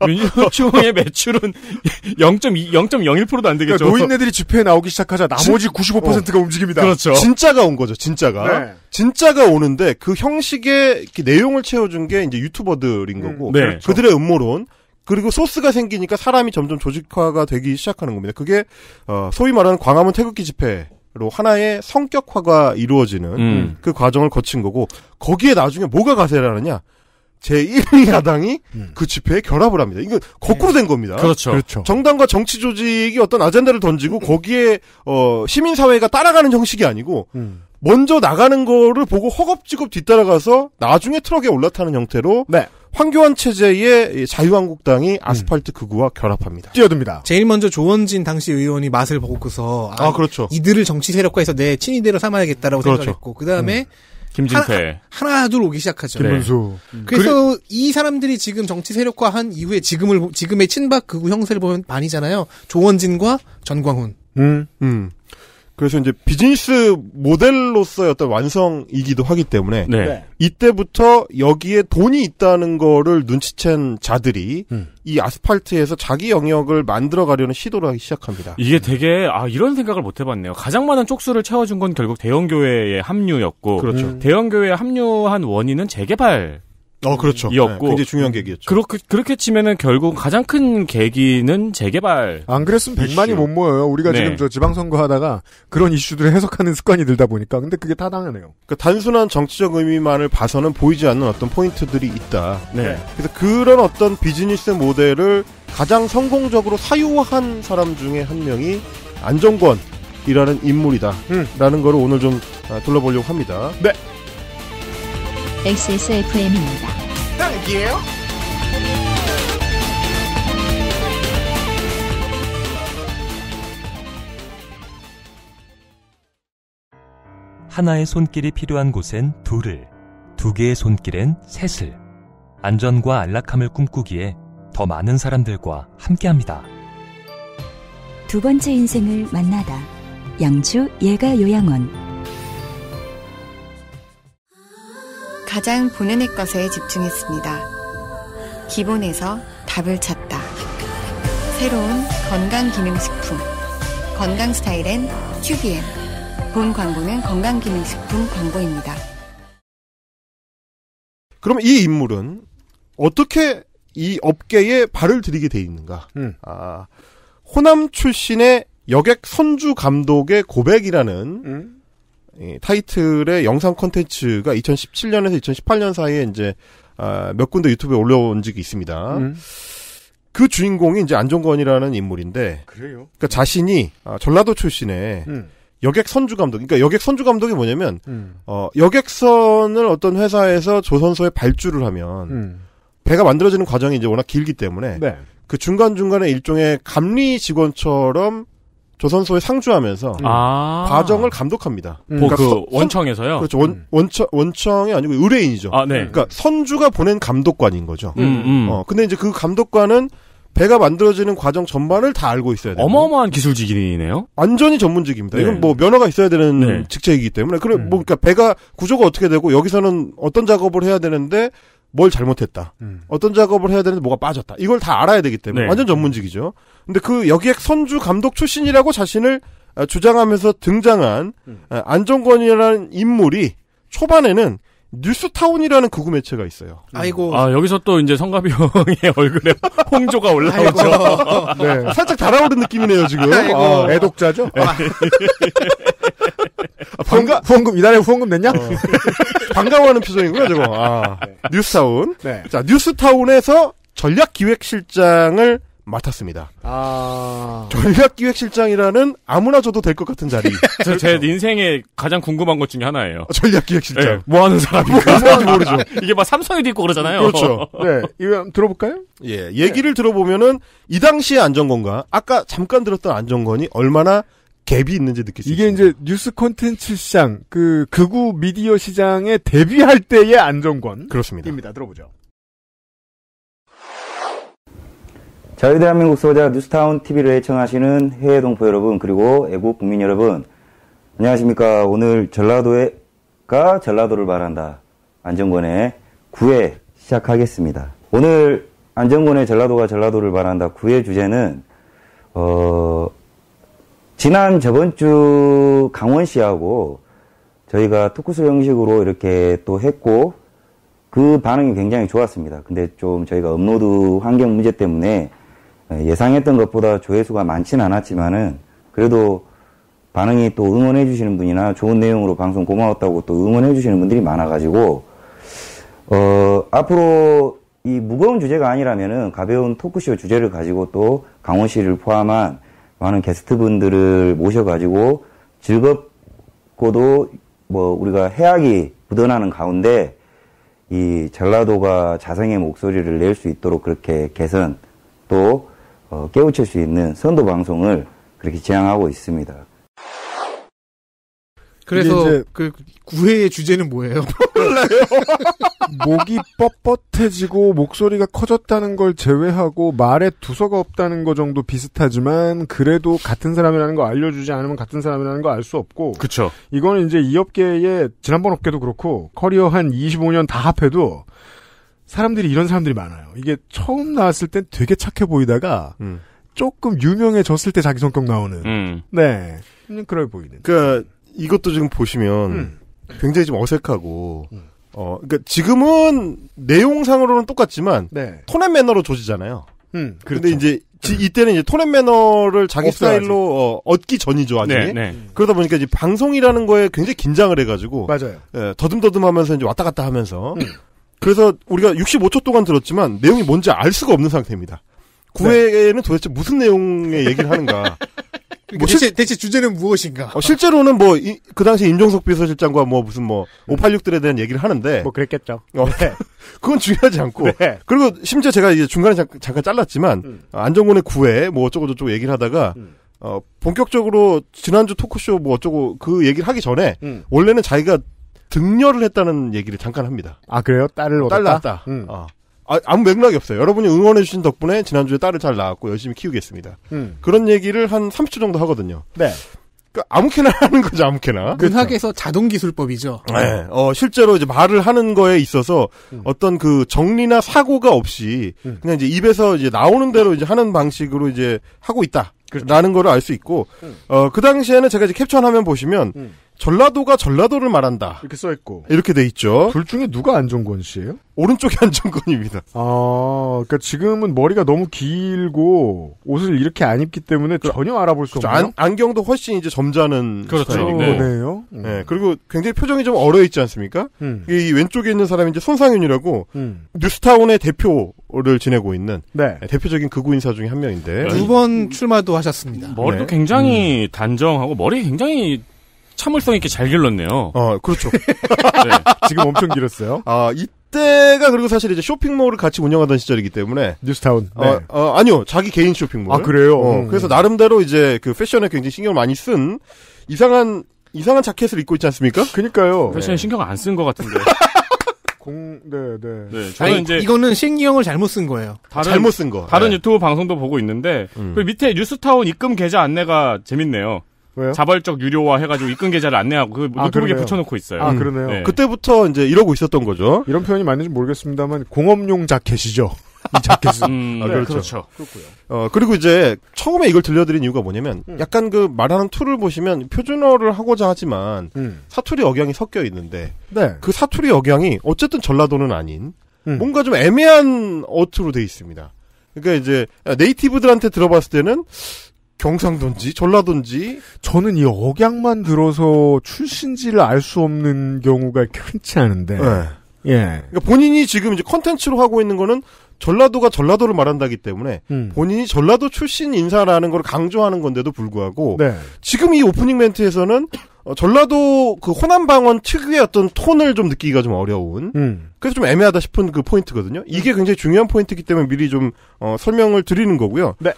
Speaker 4: 민주노총의 매출은 0.2, 0.01%도 안 되겠죠. 그러니까 노인네들이 집회에 나오기 시작하자
Speaker 3: 나머지 95%가 어. 움직입니다. 그렇죠.
Speaker 6: 진짜가 온 거죠. 진짜가. 네. 진짜가 오는데 그 형식의 내용을 채워준 게 이제 유튜버들인 음. 거고 음, 네. 그렇죠. 그들의 음모론 그리고 소스가 생기니까 사람이 점점 조직화가 되기 시작하는 겁니다. 그게 어, 소위 말하는 광화문 태극기 집회. 로 하나의 성격화가 이루어지는 음. 그 과정을 거친 거고 거기에 나중에 뭐가 가세라느냐 제1위 야당이 음. 그 집회에 결합을 합니다. 이건 거꾸로 된 겁니다. 그렇죠. 그렇죠. 정당과 정치 조직이 어떤 아젠다를 던지고 거기에 어 시민 사회가 따라가는 형식이 아니고 음. 먼저 나가는 거를 보고 허겁지겁 뒤따라가서 나중에 트럭에 올라타는 형태로 네. 황교안 체제의 자유한국당이 음. 아스팔트 극우와 결합합니다.
Speaker 5: 뛰어듭니다. 제일 먼저 조원진 당시 의원이 맛을 보고서 아, 아 그렇죠. 이들을 정치 세력과해서내친위대로 삼아야겠다라고 그렇죠. 생각했고 그 다음에 음.
Speaker 1: 김진태
Speaker 5: 하나, 하나 둘 오기 시작하죠. 김문수. 네. 음. 그래서 그리... 이 사람들이 지금 정치 세력화한 이후에 지금을 지금의 친박 그 형세를 보면 반이잖아요. 조원진과 전광훈.
Speaker 6: 음, 음. 그래서 이제 비즈니스 모델로서의 어떤 완성이기도 하기 때문에 네. 네. 이때부터 여기에 돈이 있다는 거를 눈치챈 자들이 음. 이 아스팔트에서 자기 영역을 만들어 가려는 시도를 하기 시작합니다.
Speaker 4: 이게 되게 아 이런 생각을 못 해봤네요. 가장 많은 쪽수를 채워준 건 결국 대형 교회의 합류였고 그렇죠. 음. 대형 교회에 합류한 원인은 재개발 어, 그렇죠. 네, 이었고. 네, 굉장히 중요한 계기였죠. 그렇게, 그렇게 치면은 결국 가장 큰 계기는 재개발. 안 그랬으면 백만이 못
Speaker 3: 모여요. 우리가 네. 지금 저 지방선거 하다가 그런 이슈들을 해석하는 습관이 들다 보니까. 근데 그게 타당하네요.
Speaker 6: 그 단순한 정치적 의미만을 봐서는 보이지 않는 어떤 포인트들이 있다. 네. 네. 그래서 그런 어떤 비즈니스 모델을 가장 성공적으로 사유화한 사람 중에 한 명이 안정권이라는 인물이다. 음. 라는 거를 오늘 좀 아, 둘러보려고 합니다. 네.
Speaker 2: XSFM입니다.
Speaker 6: 딱이에요?
Speaker 4: 하나의 손길이 필요한 곳엔 둘을, 두 개의 손길엔 셋을, 안전과 안락함을 꿈꾸기에 더 많은 사람들과 함께합니다.
Speaker 2: 두 번째 인생을 만나다. 양주 예가 요양원. 가장 본연의 것에 집중했습니다. 기본에서 답을 찾다. 새로운 건강기능식품. 건강 스타일엔 큐비엠. 본 광고는 건강기능식품 광고입니다.
Speaker 6: 그럼 이 인물은 어떻게 이 업계에 발을 들이게 돼 있는가? 음. 아, 호남 출신의 여객 선주 감독의 고백이라는 음. 타이틀의 영상 콘텐츠가 2017년에서 2018년 사이에 이제 아, 몇 군데 유튜브에 올라온 적이 있습니다. 음. 그 주인공이 이제 안종건이라는 인물인데, 그래요? 그러니까 자신이 아, 전라도 출신의 음. 여객 선주 감독, 그러니까 여객 선주 감독이 뭐냐면 음. 어, 여객선을 어떤 회사에서 조선소에 발주를 하면 음. 배가 만들어지는 과정이 이제 워낙 길기 때문에 네. 그 중간 중간에 일종의 감리 직원처럼 조선소에 상주하면서 음. 아~ 과정을 감독합니다. 음. 뭐 그러니까 그 선, 원청에서요? 그렇죠. 원, 음. 원청 원청이 아니고 의뢰인이죠. 아, 네. 그러니까 선주가 보낸 감독관인 거죠. 음, 음. 어, 근데 이제 그 감독관은 배가 만들어지는 과정 전반을 다 알고 있어야 돼요. 어마어마한
Speaker 4: 기술직이네요.
Speaker 6: 완전히 전문직입니다. 네. 이건 뭐 면허가 있어야 되는 네. 직책이기 때문에 그래 음. 뭐 그러니까 배가 구조가 어떻게 되고 여기서는 어떤 작업을 해야 되는데 뭘 잘못했다. 음. 어떤 작업을 해야 되는데 뭐가 빠졌다. 이걸 다 알아야 되기 때문에 네. 완전 전문직이죠. 근데 그여기에 선주 감독 출신이라고 자신을 아, 주장하면서 등장한 음. 아, 안정권이라는 인물이 초반에는 뉴스타운이라는 구우 매체가 있어요.
Speaker 4: 아이고. 아, 여기서 또 이제 성가병의
Speaker 6: 얼굴에 홍조가 올라오죠. 네. 살짝 달아오른 느낌이네요, 지금. 아. 아, 애독자죠? 네. 아, 반가... 아, 후원금, 이달에 후원금 냈냐? 어. 반가워하는 표정이구요 저거. 아, 네. 뉴스타운. 네. 자, 뉴스타운에서 전략기획실장을 맡았습니다. 아... 전략기획실장이라는 아무나 줘도 될 것 같은 자리.
Speaker 4: 저, 제 인생에 가장 궁금한 것 중에 하나예요. 어, 전략기획실장. 네, 예, 뭐 하는 사람인가? 뭐 하는지 모르죠. 이게 막 삼성에도 있고 그러잖아요. 그렇죠. 네. 이거
Speaker 6: 들어볼까요? 예. 얘기를 네. 들어보면은 이 당시의 안정권과 아까 잠깐 들었던 안정권이 얼마나 갭이 있는지 느낄 수 이게 있습니다. 이제 뉴스 콘텐츠 시장, 그, 극우 미디어 시장에 데뷔할
Speaker 3: 때의 안정권. 그렇습니다. 입니다. 들어보죠.
Speaker 2: 저희 대한민국 소자 뉴스타운 TV를 애청하시는 해외 동포 여러분 그리고 애국 국민 여러분 안녕하십니까 오늘 전라도가 전라도를 말한다 안정권의 9회 시작하겠습니다 오늘 안정권의 전라도가 전라도를 말한다 9회 주제는 어 지난 저번 주 강원시하고 저희가 토크쇼 형식으로 이렇게 또 했고 그 반응이 굉장히 좋았습니다. 근데 좀 저희가 업로드 환경 문제 때문에 예, 예상했던 것보다 조회수가 많진 않았지만은 그래도 반응이 또 응원해 주시는 분이나 좋은 내용으로 방송 고마웠다고 또 응원해 주시는 분들이 많아가지고 어 앞으로 이 무거운 주제가 아니라면은 가벼운 토크쇼 주제를 가지고 또 강원 씨를 포함한 많은 게스트분들을 모셔가지고 즐겁고도 뭐 우리가 해악이 묻어나는 가운데 이 전라도가 자생의 목소리를 낼 수 있도록 그렇게 개선 또 어, 깨우칠 수 있는 선도 방송을 그렇게 지향하고 있습니다.
Speaker 5: 그래서 그 구회의 주제는 뭐예요? 몰라요.
Speaker 3: 목이 뻣뻣해지고 목소리가 커졌다는 걸 제외하고 말에 두서가 없다는 거 정도 비슷하지만 그래도 같은 사람이라는 거 알려주지 않으면 같은 사람이라는 거 알 수 없고. 그렇죠. 이거는 이제 이 업계에 지난번 업계도 그렇고 커리어 한 25년 다 합해도 사람들이 이런 사람들이 많아요. 이게 처음 나왔을 땐 되게 착해 보이다가 음. 조금 유명해졌을 때 자기 성격 나오는.
Speaker 6: 음. 네. 그럴 보이는. 그러니까 이것도 지금 보시면 음. 굉장히 좀 어색하고 음. 어그니까 지금은 내용상으로는 똑같지만 네. 톤앤 매너로 조지잖아요. 음. 그런데 그렇죠. 이제 지, 이때는 이제 톤앤 매너를 자기 없어야지. 스타일로 어, 얻기 전이죠 아직. 네, 네. 음. 그러다 보니까 이제 방송이라는 거에 굉장히 긴장을 해가지고 맞아요. 예, 더듬더듬하면서 이제 왔다 갔다 하면서 음. 그래서 우리가 65초 동안 들었지만 내용이 뭔지 알 수가 없는 상태입니다. 9회에는 네. 도대체 무슨 내용의 얘기를 하는가. 그러니까 뭐 대체, 실, 대체 주제는 무엇인가? 어, 실제로는 뭐, 이, 그 당시 임종석 비서실장과 뭐 무슨 뭐, 586들에 대한 얘기를 하는데. 뭐 그랬겠죠. 어, 네. 그건 중요하지 않고. 네. 그리고 심지어 제가 이제 중간에 잠, 잠깐 잘랐지만, 음. 아, 안정권의 9회, 뭐 어쩌고저쩌고 얘기를 하다가, 음. 어, 본격적으로 지난주 토크쇼 뭐 어쩌고 그 얘기를 하기 전에, 음. 원래는 자기가 등려를 했다는 얘기를 잠깐 합니다. 아 그래요? 딸을 딸 낳았다. 음. 어. 아, 아무 맥락이 없어요. 여러분이 응원해주신 덕분에 지난주에 딸을 잘 낳았고 열심히 키우겠습니다. 음. 그런 얘기를 한 30초 정도 하거든요. 네. 그 그러니까 아무캐나 하는 거죠, 아무캐나. 근학에서
Speaker 5: 자동기술법이죠. 네.
Speaker 6: 어, 실제로 이제 말을 하는 거에 있어서 음. 어떤 그 정리나 사고가 없이 음. 그냥 이제 입에서 이제 나오는 대로 이제 하는 방식으로 이제 하고 있다. 그렇죠. 라는 거를 알 수 있고, 음. 어, 그 당시에는 제가 이제 캡처한 화면 보시면 음. 전라도가 전라도를 말한다.
Speaker 3: 이렇게 써 있고
Speaker 6: 이렇게 돼 있죠. 둘 중에 누가 안정권 씨예요? 오른쪽이 안정권입니다. 아, 그러니까 지금은 머리가 너무 길고 옷을 이렇게 안 입기 때문에 그, 전혀 알아볼 수 그렇죠. 없네요. 안, 경도 훨씬 이제 점잖은 그렇죠. 스타일이네요. 아, 네. 음. 네. 그리고 굉장히 표정이 좀 얼어 있지 않습니까? 음. 이 왼쪽에 있는 사람이 이제 손상윤이라고 음. 뉴스타운의 대표를 지내고 있는 네. 네. 대표적인 극우 인사 중에 한 명인데 두 번 출마도 하셨습니다. 머리도 네.
Speaker 4: 굉장히 음. 단정하고
Speaker 6: 머리 굉장히 참을성 있게 잘 길렀네요. 어, 그렇죠. 네. 지금 엄청 길었어요. 아, 이때가 그리고 사실 이제 쇼핑몰을 같이 운영하던 시절이기 때문에 뉴스타운. 어, 네. 어, 어, 아니요, 자기 개인 쇼핑몰. 아, 그래요. 어, 음. 그래서 나름대로 이제 그 패션에 굉장히 신경을 많이 쓴 이상한 이상한 자켓을 입고 있지 않습니까? 그니까요. 네. 패션에 네. 신경 안 쓴 것 같은데.
Speaker 3: 공, 네, 네. 네 저는 아니, 이제
Speaker 6: 이거는 신경을 잘못 쓴 거예요. 다른, 잘못 쓴 거.
Speaker 5: 다른
Speaker 4: 네. 유튜브 방송도 보고 있는데 음. 그 밑에 뉴스타운 입금 계좌 안내가 재밌네요. 왜요? 자발적 유료화 해가지고 입금 계좌를 안내하고 그 아, 노트북에 그 붙여놓고 있어요. 아 음. 그러네요. 네.
Speaker 6: 그때부터 이제 이러고 있었던 거죠. 이런 표현이 맞는지 모르겠습니다만 공업용 자켓이죠. 이 자켓은 음, 아, 네, 그렇죠. 그렇죠. 그렇고요. 어 그리고 이제 처음에 이걸 들려드린 이유가 뭐냐면 음. 약간 그 말하는 툴을 보시면 표준어를 하고자 하지만 음. 사투리 억양이 섞여 있는데 네. 그 사투리 억양이 어쨌든 전라도는 아닌 음. 뭔가 좀 애매한 어투로 돼 있습니다. 그러니까 이제 네이티브들한테 들어봤을 때는 경상도인지 전라도인지 저는
Speaker 3: 이 억양만 들어서 출신지를 알 수 없는 경우가 흔치 않은데 네. 예
Speaker 6: 그러니까 본인이 지금 이제 컨텐츠로 하고 있는 거는 전라도가 전라도를 말한다기 때문에 음. 본인이 전라도 출신 인사라는 걸 강조하는 건데도 불구하고 네. 지금 이 오프닝 멘트에서는 어, 전라도 그 호남 방언 특유의 어떤 톤을 좀 느끼기가 좀 어려운 음. 그래서 좀 애매하다 싶은 그 포인트거든요. 이게 굉장히 중요한 포인트이기 때문에 미리 좀 어, 설명을 드리는 거고요. 네.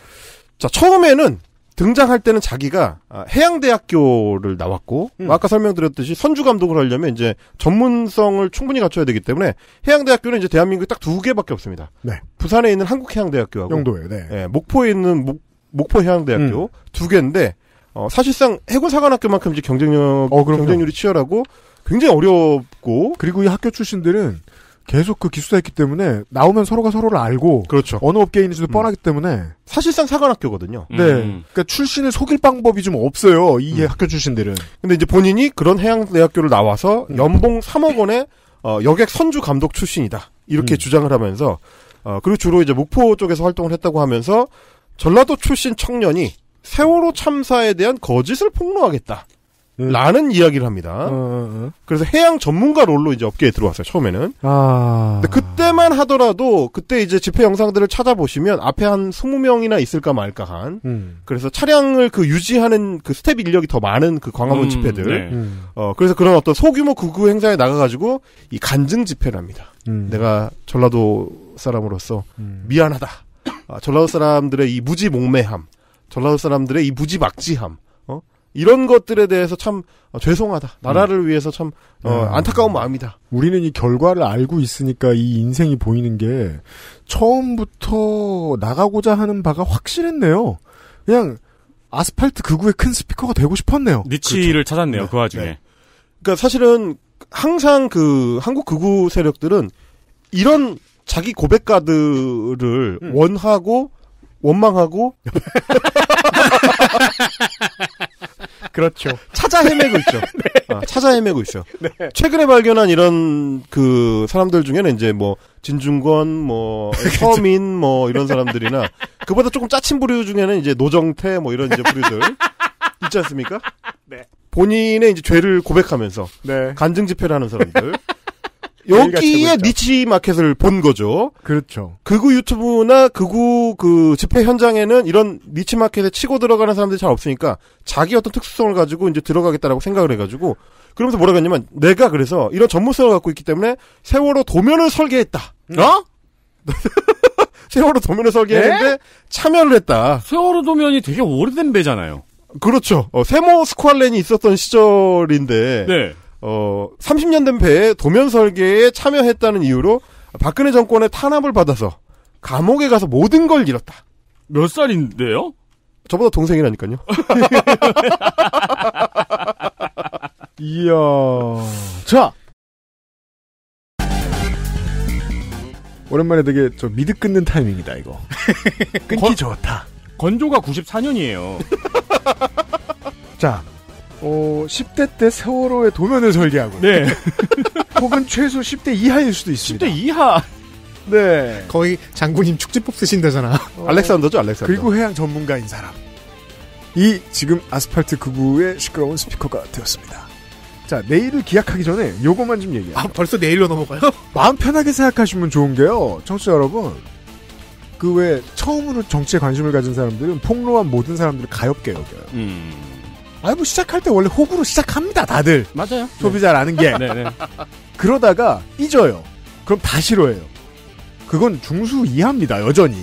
Speaker 6: 자 처음에는 등장할 때는 자기가 아, 해양대학교를 나왔고 음. 뭐 아까 설명드렸듯이 선주 감독을 하려면 이제 전문성을 충분히 갖춰야 되기 때문에 해양대학교는 이제 대한민국에 딱 두 개밖에 없습니다. 네. 부산에 있는 한국해양대학교하고 영도에 네. 예, 목포에 있는 목, 목포 해양대학교 음. 두 개인데 어, 사실상 해군사관학교만큼 이제 경쟁력 어, 경쟁률이 치열하고 굉장히 어렵고 그리고 이 학교
Speaker 3: 출신들은 계속 그 기수사였기 때문에 나오면 서로가 서로를 알고 그렇죠. 어느 업계에 있는지도 음.
Speaker 6: 뻔하기 때문에 사실상 사관학교거든요. 네. 음. 그러니까 출신을 속일 방법이 좀 없어요. 이 음. 학교 출신들은. 근데 이제 본인이 그런 해양대학교를 나와서 음. 연봉 3억 원에 어, 여객 선주 감독 출신이다. 이렇게 음. 주장을 하면서 어, 그리고 주로 이제 목포 쪽에서 활동을 했다고 하면서 전라도 출신 청년이 세월호 참사에 대한 거짓을 폭로하겠다. 음. 라는 이야기를 합니다. 어, 어, 어. 그래서 해양 전문가 롤로 이제 업계에 들어왔어요. 처음에는. 아. 근데 그때만 하더라도 그때 이제 집회 영상들을 찾아보시면 앞에 한 20명이나 있을까 말까 한. 음. 그래서 차량을 그 유지하는 그 스텝 인력이 더 많은 그 광화문 음, 집회들. 네. 음. 어 그래서 그런 어떤 소규모 구구 행사에 나가가지고 이 간증 집회랍니다 음. 내가 전라도 사람으로서 음. 미안하다. 아, 전라도 사람들의 이 무지 몽매함, 전라도 사람들의 이 무지 막지함. 이런 것들에 대해서 참 어, 죄송하다. 음. 나라를 음. 위해서 참 어, 음. 안타까운 마음이다. 우리는 이
Speaker 3: 결과를 알고 있으니까 이 인생이 보이는 게 처음부터 나가고자 하는 바가 확실했네요. 그냥 아스팔트 극우의 큰 스피커가 되고 싶었네요.
Speaker 4: 니치를 그렇죠. 찾았네요. 그 네. 그 와중에. 네.
Speaker 6: 그러니까 사실은 항상 그 한국 극우 세력들은 이런 자기 고백가들을 음. 원하고 원망하고 그렇죠. 찾아 헤매고 있죠. 네. 아, 찾아 헤매고 있어요. 네. 최근에 발견한 이런 그 사람들 중에는 이제 뭐 진중권, 뭐 그렇죠. 서민, 뭐 이런 사람들이나 그보다 조금 짜친 부류 중에는 이제 노정태 뭐 이런 이제 부류들 있지 않습니까? 네. 본인의 이제 죄를 고백하면서 네. 간증 집회를 하는 사람들. 여기에 니치 마켓을 본 거죠. 그렇죠. 그우 유튜브나 그우그 집회 현장에는 이런 니치 마켓에 치고 들어가는 사람들이 잘 없으니까 자기 어떤 특수성을 가지고 이제 들어가겠다라고 생각을 해가지고 그러면서 뭐라고 했냐면 내가 그래서 이런 전문성을 갖고 있기 때문에 세월호 도면을 설계했다. 어? 어? 세월호 도면을 설계했는데 네? 참여를 했다. 세월호 도면이 되게 오래된 배잖아요. 그렇죠. 어, 세모 스코알렌이 있었던 시절인데 네. 어 30년 된 배에 도면 설계에 참여했다는 이유로 박근혜 정권의 탄압을 받아서 감옥에 가서 모든 걸 잃었다. 몇 살인데요? 저보다 동생이라니까요. 이야. 자.
Speaker 3: 오랜만에 되게 저 미드 끊는 타이밍이다 이거. 끊기 건, 좋다. 건조가 94년이에요. 자, 어, 10대 때 세월호의 도면을 설계하고. 네. 혹은 최소 10대 이하일 수도 있습니다. 10대 이하. 네. 거의 장군님 축지법 쓰신다잖아. 어, 알렉산더죠, 알렉산더. 그리고 해양 전문가인 사람. 이 지금 아스팔트 9구의 시끄러운 스피커가 되었습니다. 자, 내일을 기약하기 전에 요거만 좀 얘기해요. 아,
Speaker 5: 벌써 내일로 넘어가요?
Speaker 3: 마음 편하게 생각하시면 좋은 게요. 청취자 여러분. 그 외 처음으로 정치에 관심을 가진 사람들은 폭로한 모든 사람들을 가엽게 여겨요. 음. 아이 뭐 시작할 때 원래 호구로 시작합니다 다들
Speaker 6: 맞아요 소비자라는 네. 게 네, 네. 네.
Speaker 3: 그러다가 잊어요 그럼 다 싫어해요 그건 중수 이합니다 여전히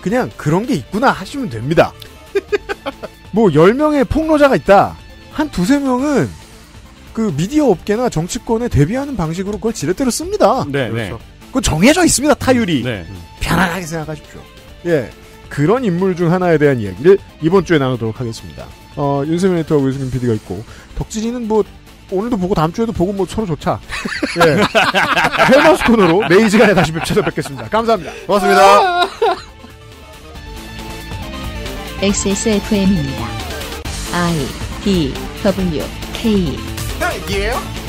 Speaker 3: 그냥 그런 게 있구나 하시면 됩니다 뭐 10명의 폭로자가 있다 한 두세 명은 그 미디어 업계나 정치권에 대비하는 방식으로 그걸 지렛대로 씁니다 네, 네. 그렇죠. 그 정해져 있습니다 타율이 네. 편안하게 생각하십시오 예 그런 인물 중 하나에 대한 이야기를 이번 주에 나누도록 하겠습니다 어, 윤세민 에디터하고 윤수민 PD가 있고 덕진이는 뭐 오늘도 보고 다음 주에도 보고 뭐 서로 좋자. 예. 헬마스 콘으로 내일 시간에 다시 찾아뵙겠습니다. 감사합니다. 고맙습니다.
Speaker 2: XSFM입니다. I D W K.
Speaker 6: y